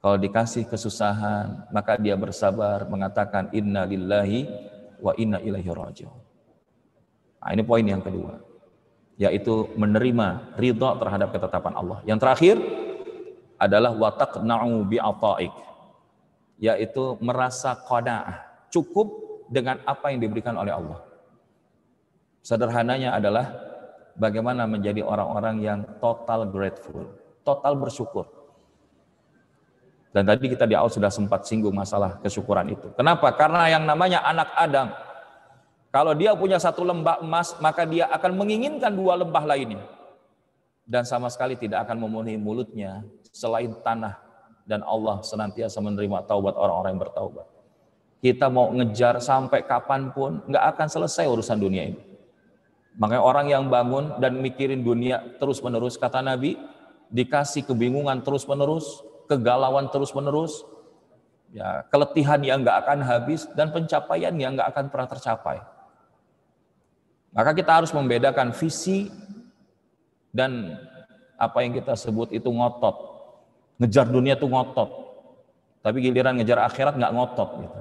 Kalau dikasih kesusahan, maka dia bersabar mengatakan inna lillahi wa inna ilaihi rajiun. Nah, ini poin yang kedua, yaitu menerima ridha terhadap ketetapan Allah. Yang terakhir adalah watak wataqna'u bi'ata'ik, yaitu merasa qanaah, cukup dengan apa yang diberikan oleh Allah. Sederhananya adalah bagaimana menjadi orang-orang yang total grateful, total bersyukur dan tadi kita di awal sudah sempat singgung masalah kesyukuran itu. Kenapa? Karena yang namanya anak Adam, kalau dia punya satu lembah emas, maka dia akan menginginkan dua lembah lainnya. Dan sama sekali tidak akan memenuhi mulutnya selain tanah. Dan Allah senantiasa menerima taubat orang-orang yang bertaubat. Kita mau ngejar sampai kapanpun, nggak akan selesai urusan dunia ini. Makanya orang yang bangun dan mikirin dunia terus-menerus, kata Nabi, dikasih kebingungan terus-menerus, kegalauan terus-menerus, ya, keletihan yang nggak akan habis, dan pencapaian yang nggak akan pernah tercapai. Maka kita harus membedakan visi dan apa yang kita sebut itu ngotot. Ngejar dunia itu ngotot. Tapi giliran ngejar akhirat nggak ngotot gitu.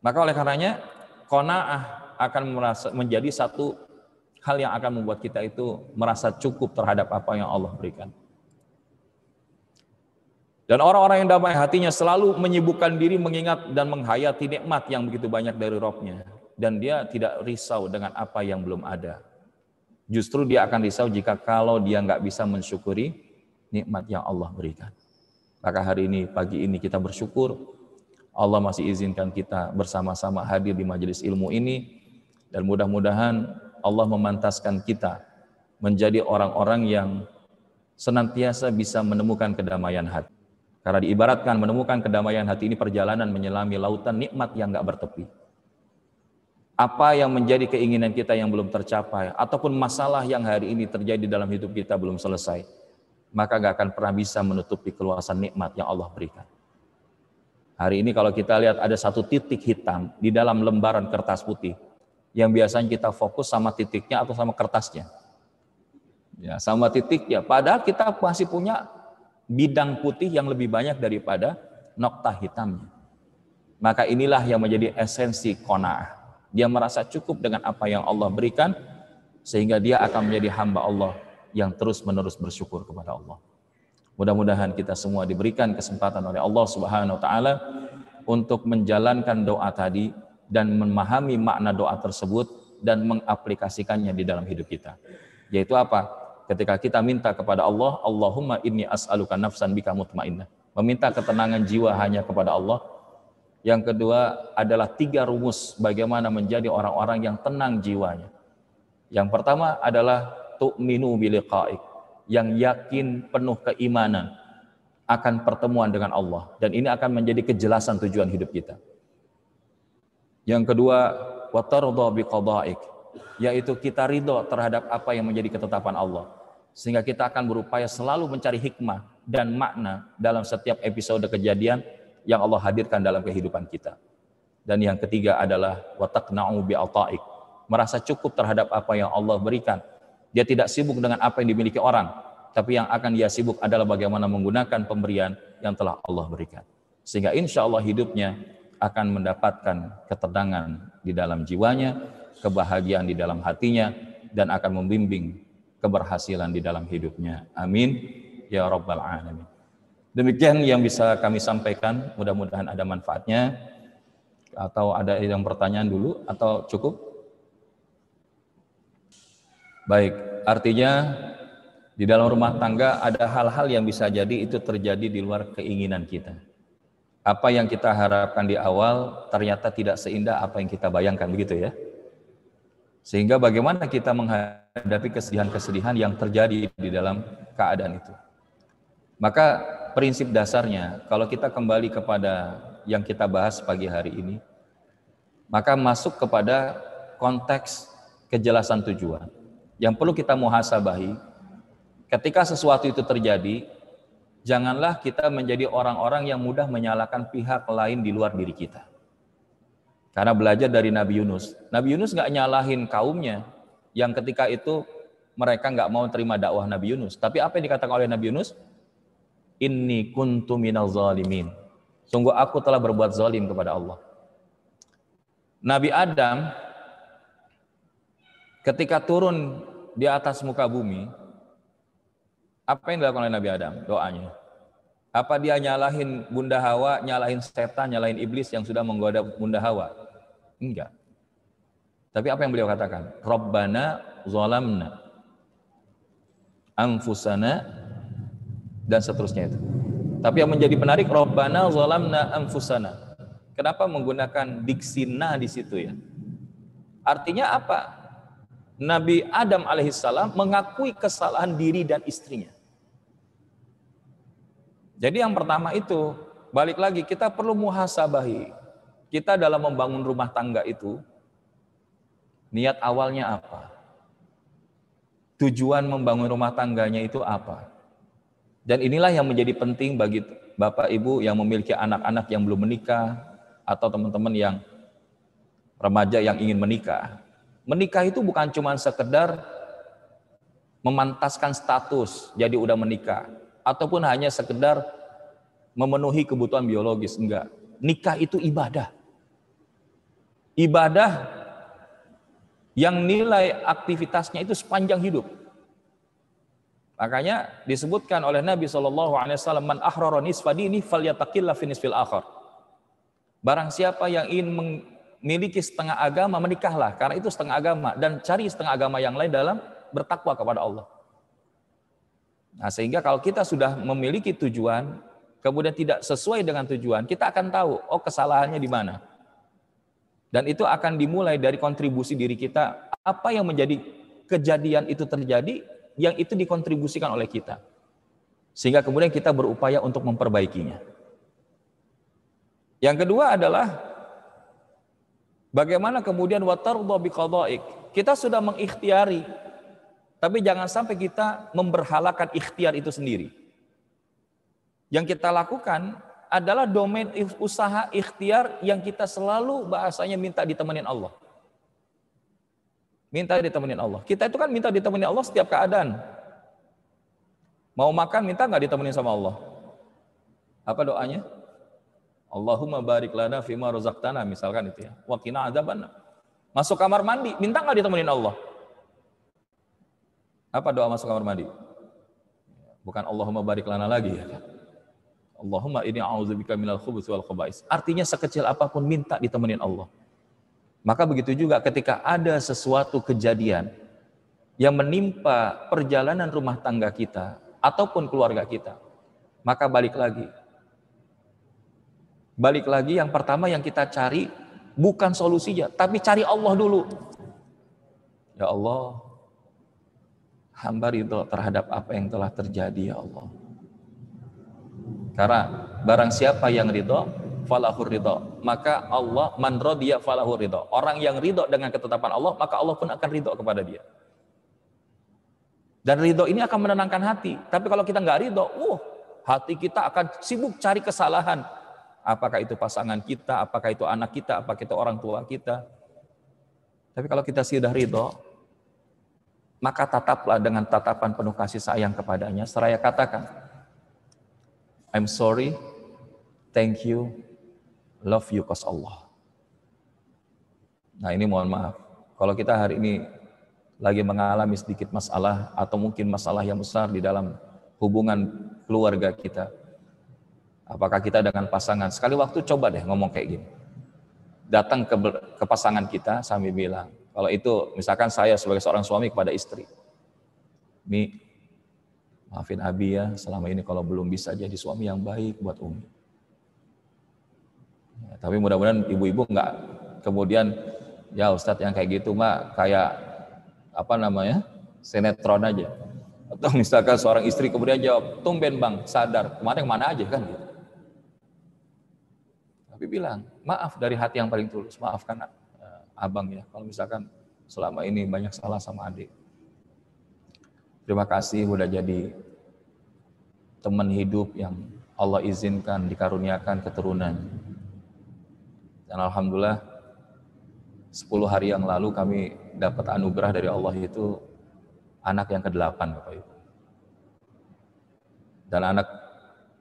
Maka oleh karenanya kona'ah akan merasa menjadi satu hal yang akan membuat kita itu merasa cukup terhadap apa yang Allah berikan. Dan orang-orang yang damai hatinya selalu menyibukkan diri mengingat dan menghayati nikmat yang begitu banyak dari rohnya, Dan dia tidak risau dengan apa yang belum ada. Justru dia akan risau jika kalau dia nggak bisa mensyukuri nikmat yang Allah berikan. Maka hari ini, pagi ini kita bersyukur Allah masih izinkan kita bersama-sama hadir di majelis ilmu ini dan mudah-mudahan Allah memantaskan kita menjadi orang-orang yang senantiasa bisa menemukan kedamaian hati. Karena diibaratkan menemukan kedamaian hati ini perjalanan menyelami lautan nikmat yang nggak bertepi. Apa yang menjadi keinginan kita yang belum tercapai, ataupun masalah yang hari ini terjadi dalam hidup kita belum selesai, maka gak akan pernah bisa menutupi keluasan nikmat yang Allah berikan. Hari ini kalau kita lihat ada satu titik hitam di dalam lembaran kertas putih, yang biasanya kita fokus sama titiknya atau sama kertasnya. Ya, sama titiknya. Padahal kita masih punya bidang putih yang lebih banyak daripada nokta hitamnya. Maka inilah yang menjadi esensi kona'ah. Dia merasa cukup dengan apa yang Allah berikan, sehingga dia akan menjadi hamba Allah yang terus-menerus bersyukur kepada Allah. Mudah-mudahan kita semua diberikan kesempatan oleh Allah Subhanahu wa taala untuk menjalankan doa tadi dan memahami makna doa tersebut dan mengaplikasikannya di dalam hidup kita. Yaitu apa? ketika kita minta kepada Allah, Allahumma inni as'aluka nafsan bika mutmainnah. Meminta ketenangan jiwa hanya kepada Allah. Yang kedua adalah tiga rumus bagaimana menjadi orang-orang yang tenang jiwanya. Yang pertama adalah tu'minu biliqa'ik, yang yakin penuh keimanan akan pertemuan dengan Allah dan ini akan menjadi kejelasan tujuan hidup kita. Yang kedua, watarudha biqada'ik, yaitu kita ridho terhadap apa yang menjadi ketetapan Allah. Sehingga kita akan berupaya selalu mencari hikmah dan makna dalam setiap episode kejadian yang Allah hadirkan dalam kehidupan kita. Dan yang ketiga adalah watakna'u bi'ata'ik. Merasa cukup terhadap apa yang Allah berikan. Dia tidak sibuk dengan apa yang dimiliki orang, tapi yang akan dia sibuk adalah bagaimana menggunakan pemberian yang telah Allah berikan. Sehingga insya Allah hidupnya akan mendapatkan ketenangan di dalam jiwanya kebahagiaan di dalam hatinya dan akan membimbing keberhasilan di dalam hidupnya. Amin ya rabbal alamin. Demikian yang bisa kami sampaikan, mudah-mudahan ada manfaatnya atau ada yang pertanyaan dulu atau cukup? Baik, artinya di dalam rumah tangga ada hal-hal yang bisa jadi itu terjadi di luar keinginan kita. Apa yang kita harapkan di awal ternyata tidak seindah apa yang kita bayangkan begitu ya. Sehingga bagaimana kita menghadapi kesedihan-kesedihan yang terjadi di dalam keadaan itu. Maka prinsip dasarnya kalau kita kembali kepada yang kita bahas pagi hari ini, maka masuk kepada konteks kejelasan tujuan. Yang perlu kita muhasabahi, ketika sesuatu itu terjadi, janganlah kita menjadi orang-orang yang mudah menyalahkan pihak lain di luar diri kita. Karena belajar dari Nabi Yunus. Nabi Yunus nggak nyalahin kaumnya yang ketika itu mereka nggak mau terima dakwah Nabi Yunus. Tapi apa yang dikatakan oleh Nabi Yunus? Ini kuntu minal zalimin. Sungguh aku telah berbuat zalim kepada Allah. Nabi Adam ketika turun di atas muka bumi, apa yang dilakukan oleh Nabi Adam? Doanya. Apa dia nyalahin Bunda Hawa, nyalahin setan, nyalahin iblis yang sudah menggoda Bunda Hawa? Enggak. Tapi apa yang beliau katakan? Rabbana zalamna anfusana dan seterusnya itu. Tapi yang menjadi menarik Rabbana zalamna anfusana. Kenapa menggunakan diksi na di situ ya? Artinya apa? Nabi Adam alaihissalam mengakui kesalahan diri dan istrinya. Jadi yang pertama itu balik lagi kita perlu muhasabahi kita dalam membangun rumah tangga itu, niat awalnya apa? Tujuan membangun rumah tangganya itu apa? Dan inilah yang menjadi penting bagi Bapak Ibu yang memiliki anak-anak yang belum menikah atau teman-teman yang remaja yang ingin menikah. Menikah itu bukan cuma sekedar memantaskan status jadi udah menikah ataupun hanya sekedar memenuhi kebutuhan biologis enggak. Nikah itu ibadah ibadah yang nilai aktivitasnya itu sepanjang hidup. Makanya disebutkan oleh Nabi Shallallahu Alaihi Wasallam, "Man ahrara nisfadini falyatakilla finisfil akhir." Barang siapa yang ingin memiliki setengah agama, menikahlah. Karena itu setengah agama. Dan cari setengah agama yang lain dalam bertakwa kepada Allah. Nah, sehingga kalau kita sudah memiliki tujuan, kemudian tidak sesuai dengan tujuan, kita akan tahu, oh kesalahannya di mana. Dan itu akan dimulai dari kontribusi diri kita. Apa yang menjadi kejadian itu terjadi, yang itu dikontribusikan oleh kita. Sehingga kemudian kita berupaya untuk memperbaikinya. Yang kedua adalah bagaimana kemudian Kita sudah mengikhtiari, tapi jangan sampai kita memberhalakan ikhtiar itu sendiri. Yang kita lakukan adalah domain usaha ikhtiar yang kita selalu bahasanya minta ditemenin Allah. Minta ditemenin Allah. Kita itu kan minta ditemenin Allah setiap keadaan. Mau makan minta nggak ditemenin sama Allah. Apa doanya? Allahumma barik lana fima rozaktana misalkan itu ya. Wakina qina Masuk kamar mandi minta nggak ditemenin Allah. Apa doa masuk kamar mandi? Bukan Allahumma barik lana lagi ya Allahumma ini a'udzubika minal khubuts wal khaba'is. Artinya sekecil apapun minta ditemenin Allah. Maka begitu juga ketika ada sesuatu kejadian yang menimpa perjalanan rumah tangga kita ataupun keluarga kita, maka balik lagi. Balik lagi yang pertama yang kita cari bukan solusinya, tapi cari Allah dulu. Ya Allah, hamba ridho terhadap apa yang telah terjadi ya Allah karena barang siapa yang ridho, falahur ridho. Maka Allah, man dia falahur ridho. Orang yang ridho dengan ketetapan Allah, maka Allah pun akan ridho kepada dia. Dan ridho ini akan menenangkan hati. Tapi kalau kita nggak ridho, uh, hati kita akan sibuk cari kesalahan. Apakah itu pasangan kita, apakah itu anak kita, apakah itu orang tua kita. Tapi kalau kita sudah ridho, maka tataplah dengan tatapan penuh kasih sayang kepadanya. Seraya katakan, I'm sorry, thank you, love you cause Allah. Nah ini mohon maaf, kalau kita hari ini lagi mengalami sedikit masalah atau mungkin masalah yang besar di dalam hubungan keluarga kita, apakah kita dengan pasangan, sekali waktu coba deh ngomong kayak gini. Datang ke, ke pasangan kita sambil bilang, kalau itu misalkan saya sebagai seorang suami kepada istri, Mi, Maafin Abi ya, selama ini kalau belum bisa jadi suami yang baik buat Umi. Ya, tapi mudah-mudahan ibu-ibu nggak kemudian ya Ustadz yang kayak gitu mah kayak apa namanya sinetron aja. Atau misalkan seorang istri kemudian jawab, tumben bang, sadar, kemarin kemana aja kan gitu. Tapi bilang, maaf dari hati yang paling tulus, maafkan eh, abang ya, kalau misalkan selama ini banyak salah sama adik. Terima kasih sudah jadi teman hidup yang Allah izinkan, dikaruniakan keturunan. Dan Alhamdulillah, 10 hari yang lalu kami dapat anugerah dari Allah itu anak yang ke-8 Bapak Dan anak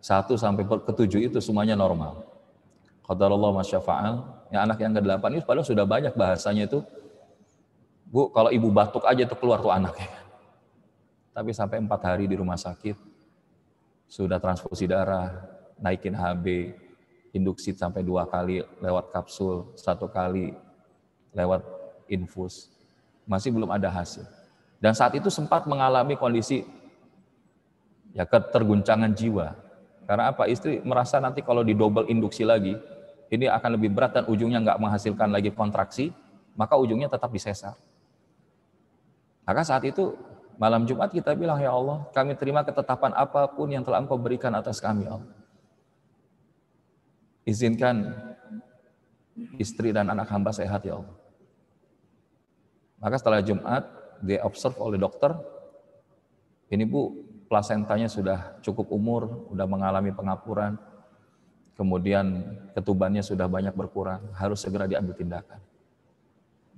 satu sampai ke-7 itu semuanya normal. Qadarullah masyafa'al. Yang anak yang ke-8 itu padahal sudah banyak bahasanya itu. Bu, kalau ibu batuk aja itu keluar tuh anaknya tapi sampai empat hari di rumah sakit, sudah transfusi darah, naikin HB, induksi sampai dua kali lewat kapsul, satu kali lewat infus, masih belum ada hasil. Dan saat itu sempat mengalami kondisi ya keterguncangan jiwa. Karena apa? Istri merasa nanti kalau di double induksi lagi, ini akan lebih berat dan ujungnya nggak menghasilkan lagi kontraksi, maka ujungnya tetap disesar. Maka saat itu Malam Jumat kita bilang, Ya Allah, kami terima ketetapan apapun yang telah Engkau berikan atas kami, ya Allah. Izinkan istri dan anak hamba sehat, Ya Allah. Maka setelah Jumat, dia observe oleh dokter, ini Bu, plasentanya sudah cukup umur, sudah mengalami pengapuran, kemudian ketubannya sudah banyak berkurang, harus segera diambil tindakan.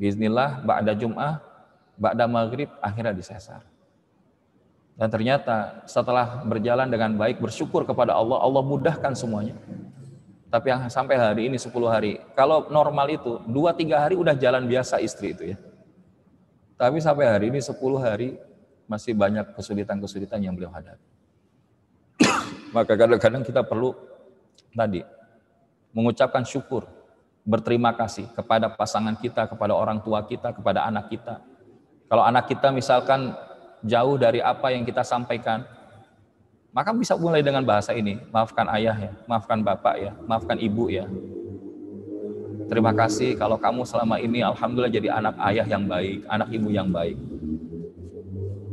Bismillah, Mbak ada Jum'ah, Ba'da maghrib akhirnya disesar. Dan ternyata setelah berjalan dengan baik, bersyukur kepada Allah, Allah mudahkan semuanya. Tapi yang sampai hari ini 10 hari, kalau normal itu 2-3 hari udah jalan biasa istri itu ya. Tapi sampai hari ini 10 hari masih banyak kesulitan-kesulitan yang beliau hadapi. [coughs] Maka kadang-kadang kita perlu tadi mengucapkan syukur, berterima kasih kepada pasangan kita, kepada orang tua kita, kepada anak kita, kalau anak kita misalkan jauh dari apa yang kita sampaikan, maka bisa mulai dengan bahasa ini. Maafkan ayah ya, maafkan bapak ya, maafkan ibu ya. Terima kasih kalau kamu selama ini alhamdulillah jadi anak ayah yang baik, anak ibu yang baik.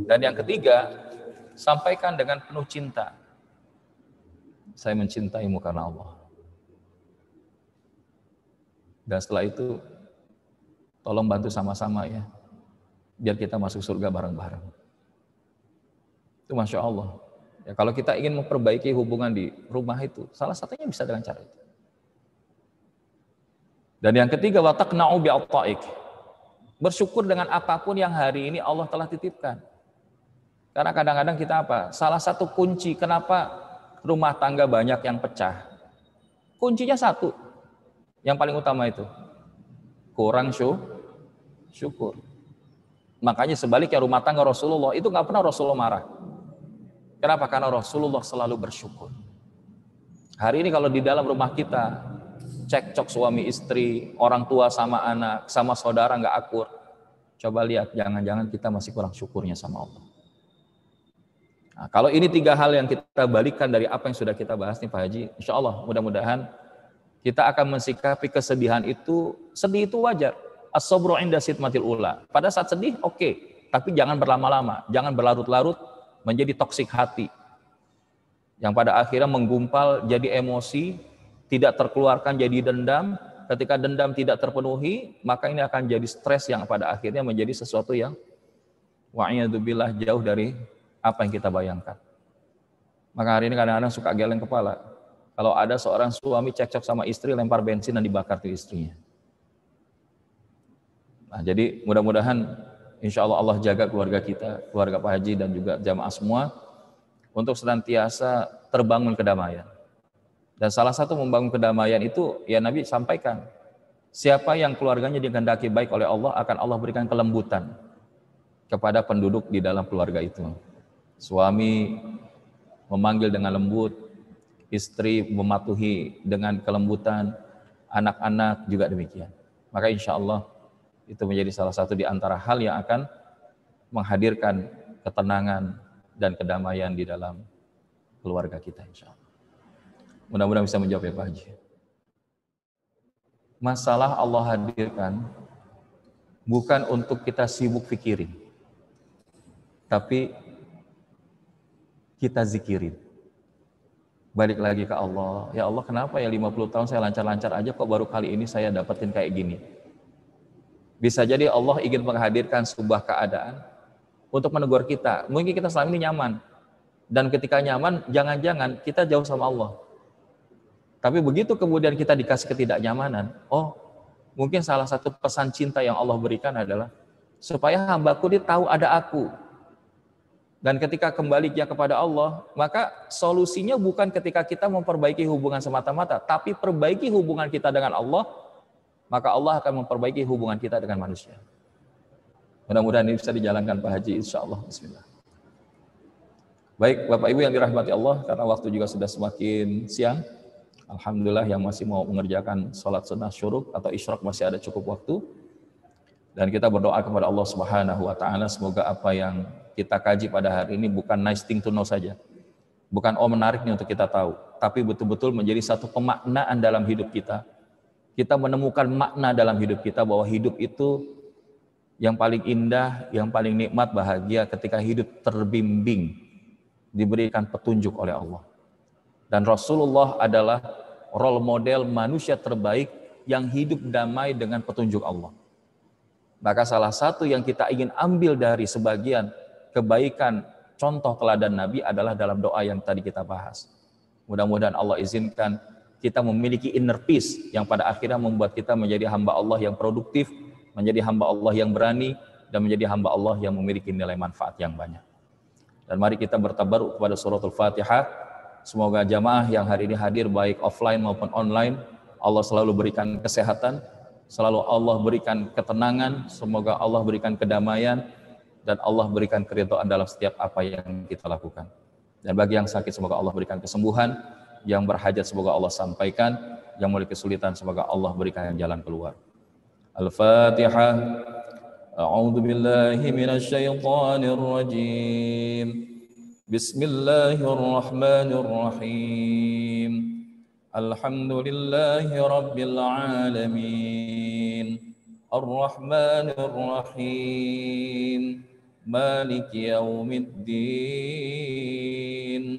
Dan yang ketiga, sampaikan dengan penuh cinta. Saya mencintaimu karena Allah. Dan setelah itu, tolong bantu sama-sama ya biar kita masuk surga bareng-bareng. Itu masya Allah. Ya, kalau kita ingin memperbaiki hubungan di rumah itu, salah satunya bisa dengan cara itu. Dan yang ketiga, watakna'u bi'atta'ik. Bersyukur dengan apapun yang hari ini Allah telah titipkan. Karena kadang-kadang kita apa? Salah satu kunci kenapa rumah tangga banyak yang pecah. Kuncinya satu. Yang paling utama itu. Kurang syukur. Makanya sebaliknya rumah tangga Rasulullah itu nggak pernah Rasulullah marah. Kenapa? Karena Rasulullah selalu bersyukur. Hari ini kalau di dalam rumah kita cekcok suami istri, orang tua sama anak, sama saudara nggak akur, coba lihat jangan-jangan kita masih kurang syukurnya sama Allah. Nah, kalau ini tiga hal yang kita balikan dari apa yang sudah kita bahas nih Pak Haji, insya Allah mudah-mudahan kita akan mensikapi kesedihan itu, sedih itu wajar as-sabru inda sitmatil ula. Pada saat sedih oke, okay. tapi jangan berlama-lama, jangan berlarut-larut menjadi toksik hati. Yang pada akhirnya menggumpal jadi emosi, tidak terkeluarkan jadi dendam, ketika dendam tidak terpenuhi, maka ini akan jadi stres yang pada akhirnya menjadi sesuatu yang wa'iyadzubillah jauh dari apa yang kita bayangkan. Maka hari ini kadang-kadang suka geleng kepala. Kalau ada seorang suami cekcok sama istri, lempar bensin dan dibakar ke istrinya. Nah, jadi mudah-mudahan insya Allah Allah jaga keluarga kita, keluarga Pak Haji dan juga jamaah semua untuk senantiasa terbangun kedamaian. Dan salah satu membangun kedamaian itu ya Nabi sampaikan. Siapa yang keluarganya dikehendaki baik oleh Allah akan Allah berikan kelembutan kepada penduduk di dalam keluarga itu. Suami memanggil dengan lembut, istri mematuhi dengan kelembutan, anak-anak juga demikian. Maka insya Allah itu menjadi salah satu di antara hal yang akan menghadirkan ketenangan dan kedamaian di dalam keluarga kita insya Allah. Mudah-mudahan bisa menjawab ya Pak Haji. Masalah Allah hadirkan bukan untuk kita sibuk pikirin, tapi kita zikirin. Balik lagi ke Allah, ya Allah kenapa ya 50 tahun saya lancar-lancar aja kok baru kali ini saya dapetin kayak gini. Bisa jadi Allah ingin menghadirkan sebuah keadaan untuk menegur kita. Mungkin kita selama ini nyaman. Dan ketika nyaman, jangan-jangan kita jauh sama Allah. Tapi begitu kemudian kita dikasih ketidaknyamanan, oh mungkin salah satu pesan cinta yang Allah berikan adalah supaya hambaku ini tahu ada aku. Dan ketika kembali dia kepada Allah, maka solusinya bukan ketika kita memperbaiki hubungan semata-mata, tapi perbaiki hubungan kita dengan Allah maka Allah akan memperbaiki hubungan kita dengan manusia. Mudah-mudahan ini bisa dijalankan Pak Haji insya Allah. Bismillah. Baik Bapak Ibu yang dirahmati Allah, karena waktu juga sudah semakin siang. Alhamdulillah yang masih mau mengerjakan sholat sunnah syuruk atau isyrok masih ada cukup waktu. Dan kita berdoa kepada Allah Subhanahu wa taala semoga apa yang kita kaji pada hari ini bukan nice thing to know saja. Bukan oh menariknya untuk kita tahu, tapi betul-betul menjadi satu pemaknaan dalam hidup kita kita menemukan makna dalam hidup kita bahwa hidup itu yang paling indah, yang paling nikmat, bahagia ketika hidup terbimbing, diberikan petunjuk oleh Allah. Dan Rasulullah adalah role model manusia terbaik yang hidup damai dengan petunjuk Allah. Maka salah satu yang kita ingin ambil dari sebagian kebaikan contoh teladan Nabi adalah dalam doa yang tadi kita bahas. Mudah-mudahan Allah izinkan kita memiliki inner peace yang pada akhirnya membuat kita menjadi hamba Allah yang produktif, menjadi hamba Allah yang berani, dan menjadi hamba Allah yang memiliki nilai manfaat yang banyak. Dan mari kita bertabar kepada suratul Fatihah. Semoga jamaah yang hari ini hadir baik offline maupun online, Allah selalu berikan kesehatan, selalu Allah berikan ketenangan, semoga Allah berikan kedamaian, dan Allah berikan keridhaan dalam setiap apa yang kita lakukan. Dan bagi yang sakit, semoga Allah berikan kesembuhan, yang berhajat semoga Allah sampaikan, yang mulai kesulitan semoga Allah berikan jalan keluar. Al-Fatihah. A'udzu billahi minasy syaithanir rajim. Bismillahirrahmanirrahim. Alhamdulillahi rabbil alamin. Ar-Rahmanir Rahim. Maliki yaumiddin.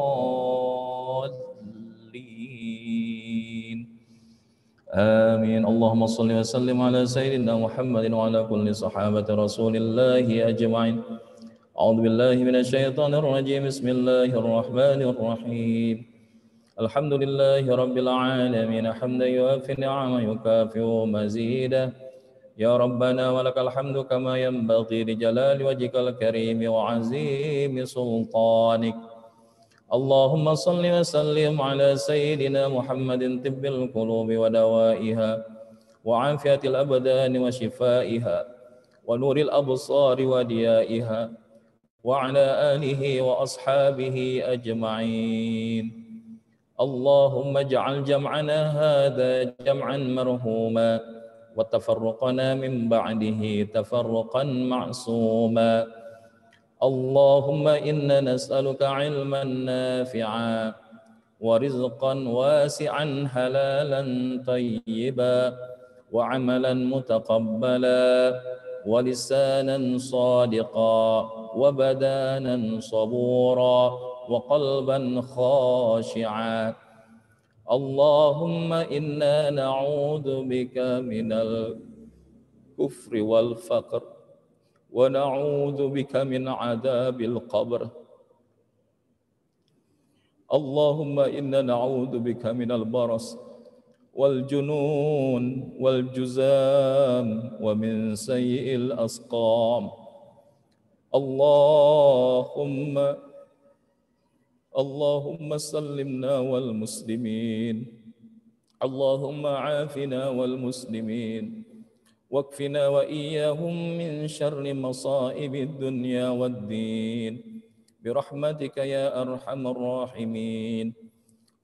آمين اللهم صل وسلم على سيدنا محمد وعلى كل صحابة رسول الله أجمعين أعوذ بالله من الشيطان الرجيم بسم الله الرحمن الرحيم الحمد لله رب العالمين حمدا يوافي النعم يكافئ مزيدا يا ربنا ولك الحمد كما ينبغي لجلال وجهك الكريم وعزيم سلطانك اللهم صل وسلم على سيدنا محمد طب القلوب ودوائها وعافية الأبدان وشفائها ونور الأبصار وديائها وعلى آله وأصحابه أجمعين اللهم اجعل جمعنا هذا جمعا مرهوما وتفرقنا من بعده تفرقا معصوما اللهم إنا نسألك علما نافعا ورزقا واسعا حلالا طيبا وعملا متقبلا ولسانا صادقا وبدانا صبورا وقلبا خاشعا اللهم إنا نعوذ بك من الكفر والفقر ونعوذ بك من عذاب القبر اللهم إنا نعوذ بك من البرص والجنون والجزام ومن سيء الأسقام اللهم اللهم سلمنا والمسلمين اللهم عافنا والمسلمين واكفنا وإياهم من شر مصائب الدنيا والدين برحمتك يا أرحم الراحمين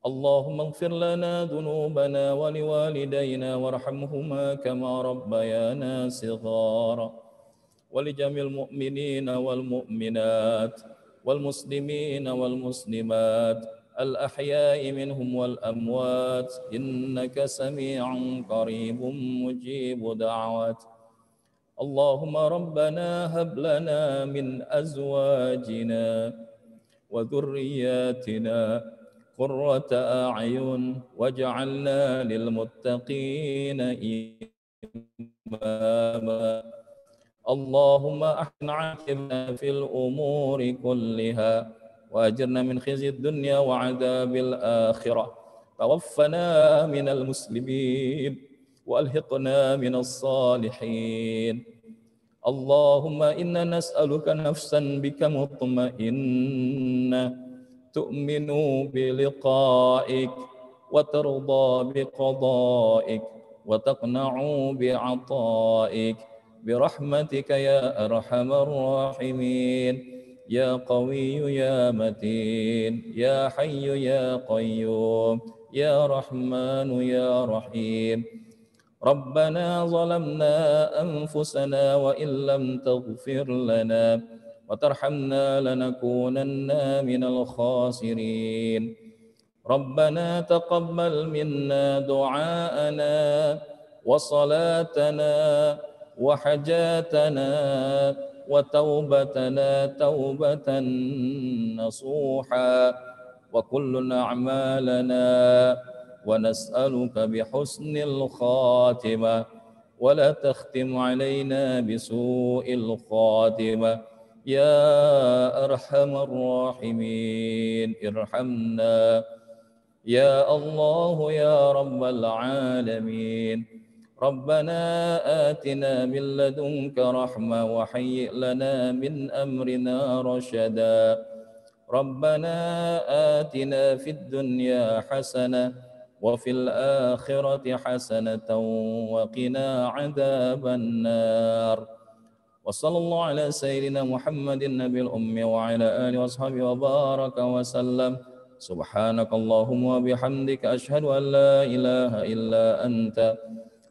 اللهم اغفر لنا ذنوبنا ولوالدينا وارحمهما كما ربيانا صغارا ولجميع المؤمنين والمؤمنات والمسلمين والمسلمات الأحياء منهم والأموات إنك سميع قريب مجيب دعوات اللهم ربنا هب لنا من أزواجنا وذرياتنا قرة أعين واجعلنا للمتقين إماما اللهم أحن عاقبنا في الأمور كلها وأجرنا من خزي الدنيا وعذاب الآخرة توفنا من المسلمين وألحقنا من الصالحين اللهم إنا نسألك نفسا بك مطمئنة تؤمن بلقائك وترضى بقضائك وتقنع بعطائك برحمتك يا أرحم الراحمين يا قوي يا متين يا حي يا قيوم يا رحمن يا رحيم ربنا ظلمنا أنفسنا وإن لم تغفر لنا وترحمنا لنكونن من الخاسرين ربنا تقبل منا دعاءنا وصلاتنا وحاجاتنا وتوبتنا توبة نصوحا وكل أعمالنا ونسألك بحسن الخاتمة ولا تختم علينا بسوء الخاتمة يا أرحم الراحمين ارحمنا يا الله يا رب العالمين ربنا آتنا من لدنك رحمة وهيئ لنا من أمرنا رشدا ربنا آتنا في الدنيا حسنة وفي الآخرة حسنة وقنا عذاب النار وصلى الله على سيدنا محمد النبي الأمي وعلى آله وأصحابه وبارك وسلم سبحانك اللهم وبحمدك أشهد أن لا إله إلا أنت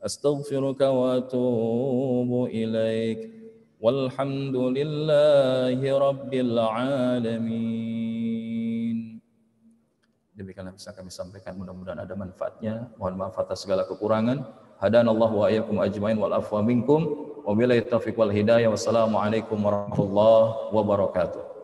أستغفرك وأتوب إليك والحمد لله رب العالمين Demikianlah bisa kami sampaikan mudah-mudahan ada manfaatnya. Mohon maaf atas segala kekurangan. Hadanallahu wa ayyakum ajmain wal afwa minkum. bilai taufiq wal hidayah. Wassalamualaikum warahmatullahi wabarakatuh.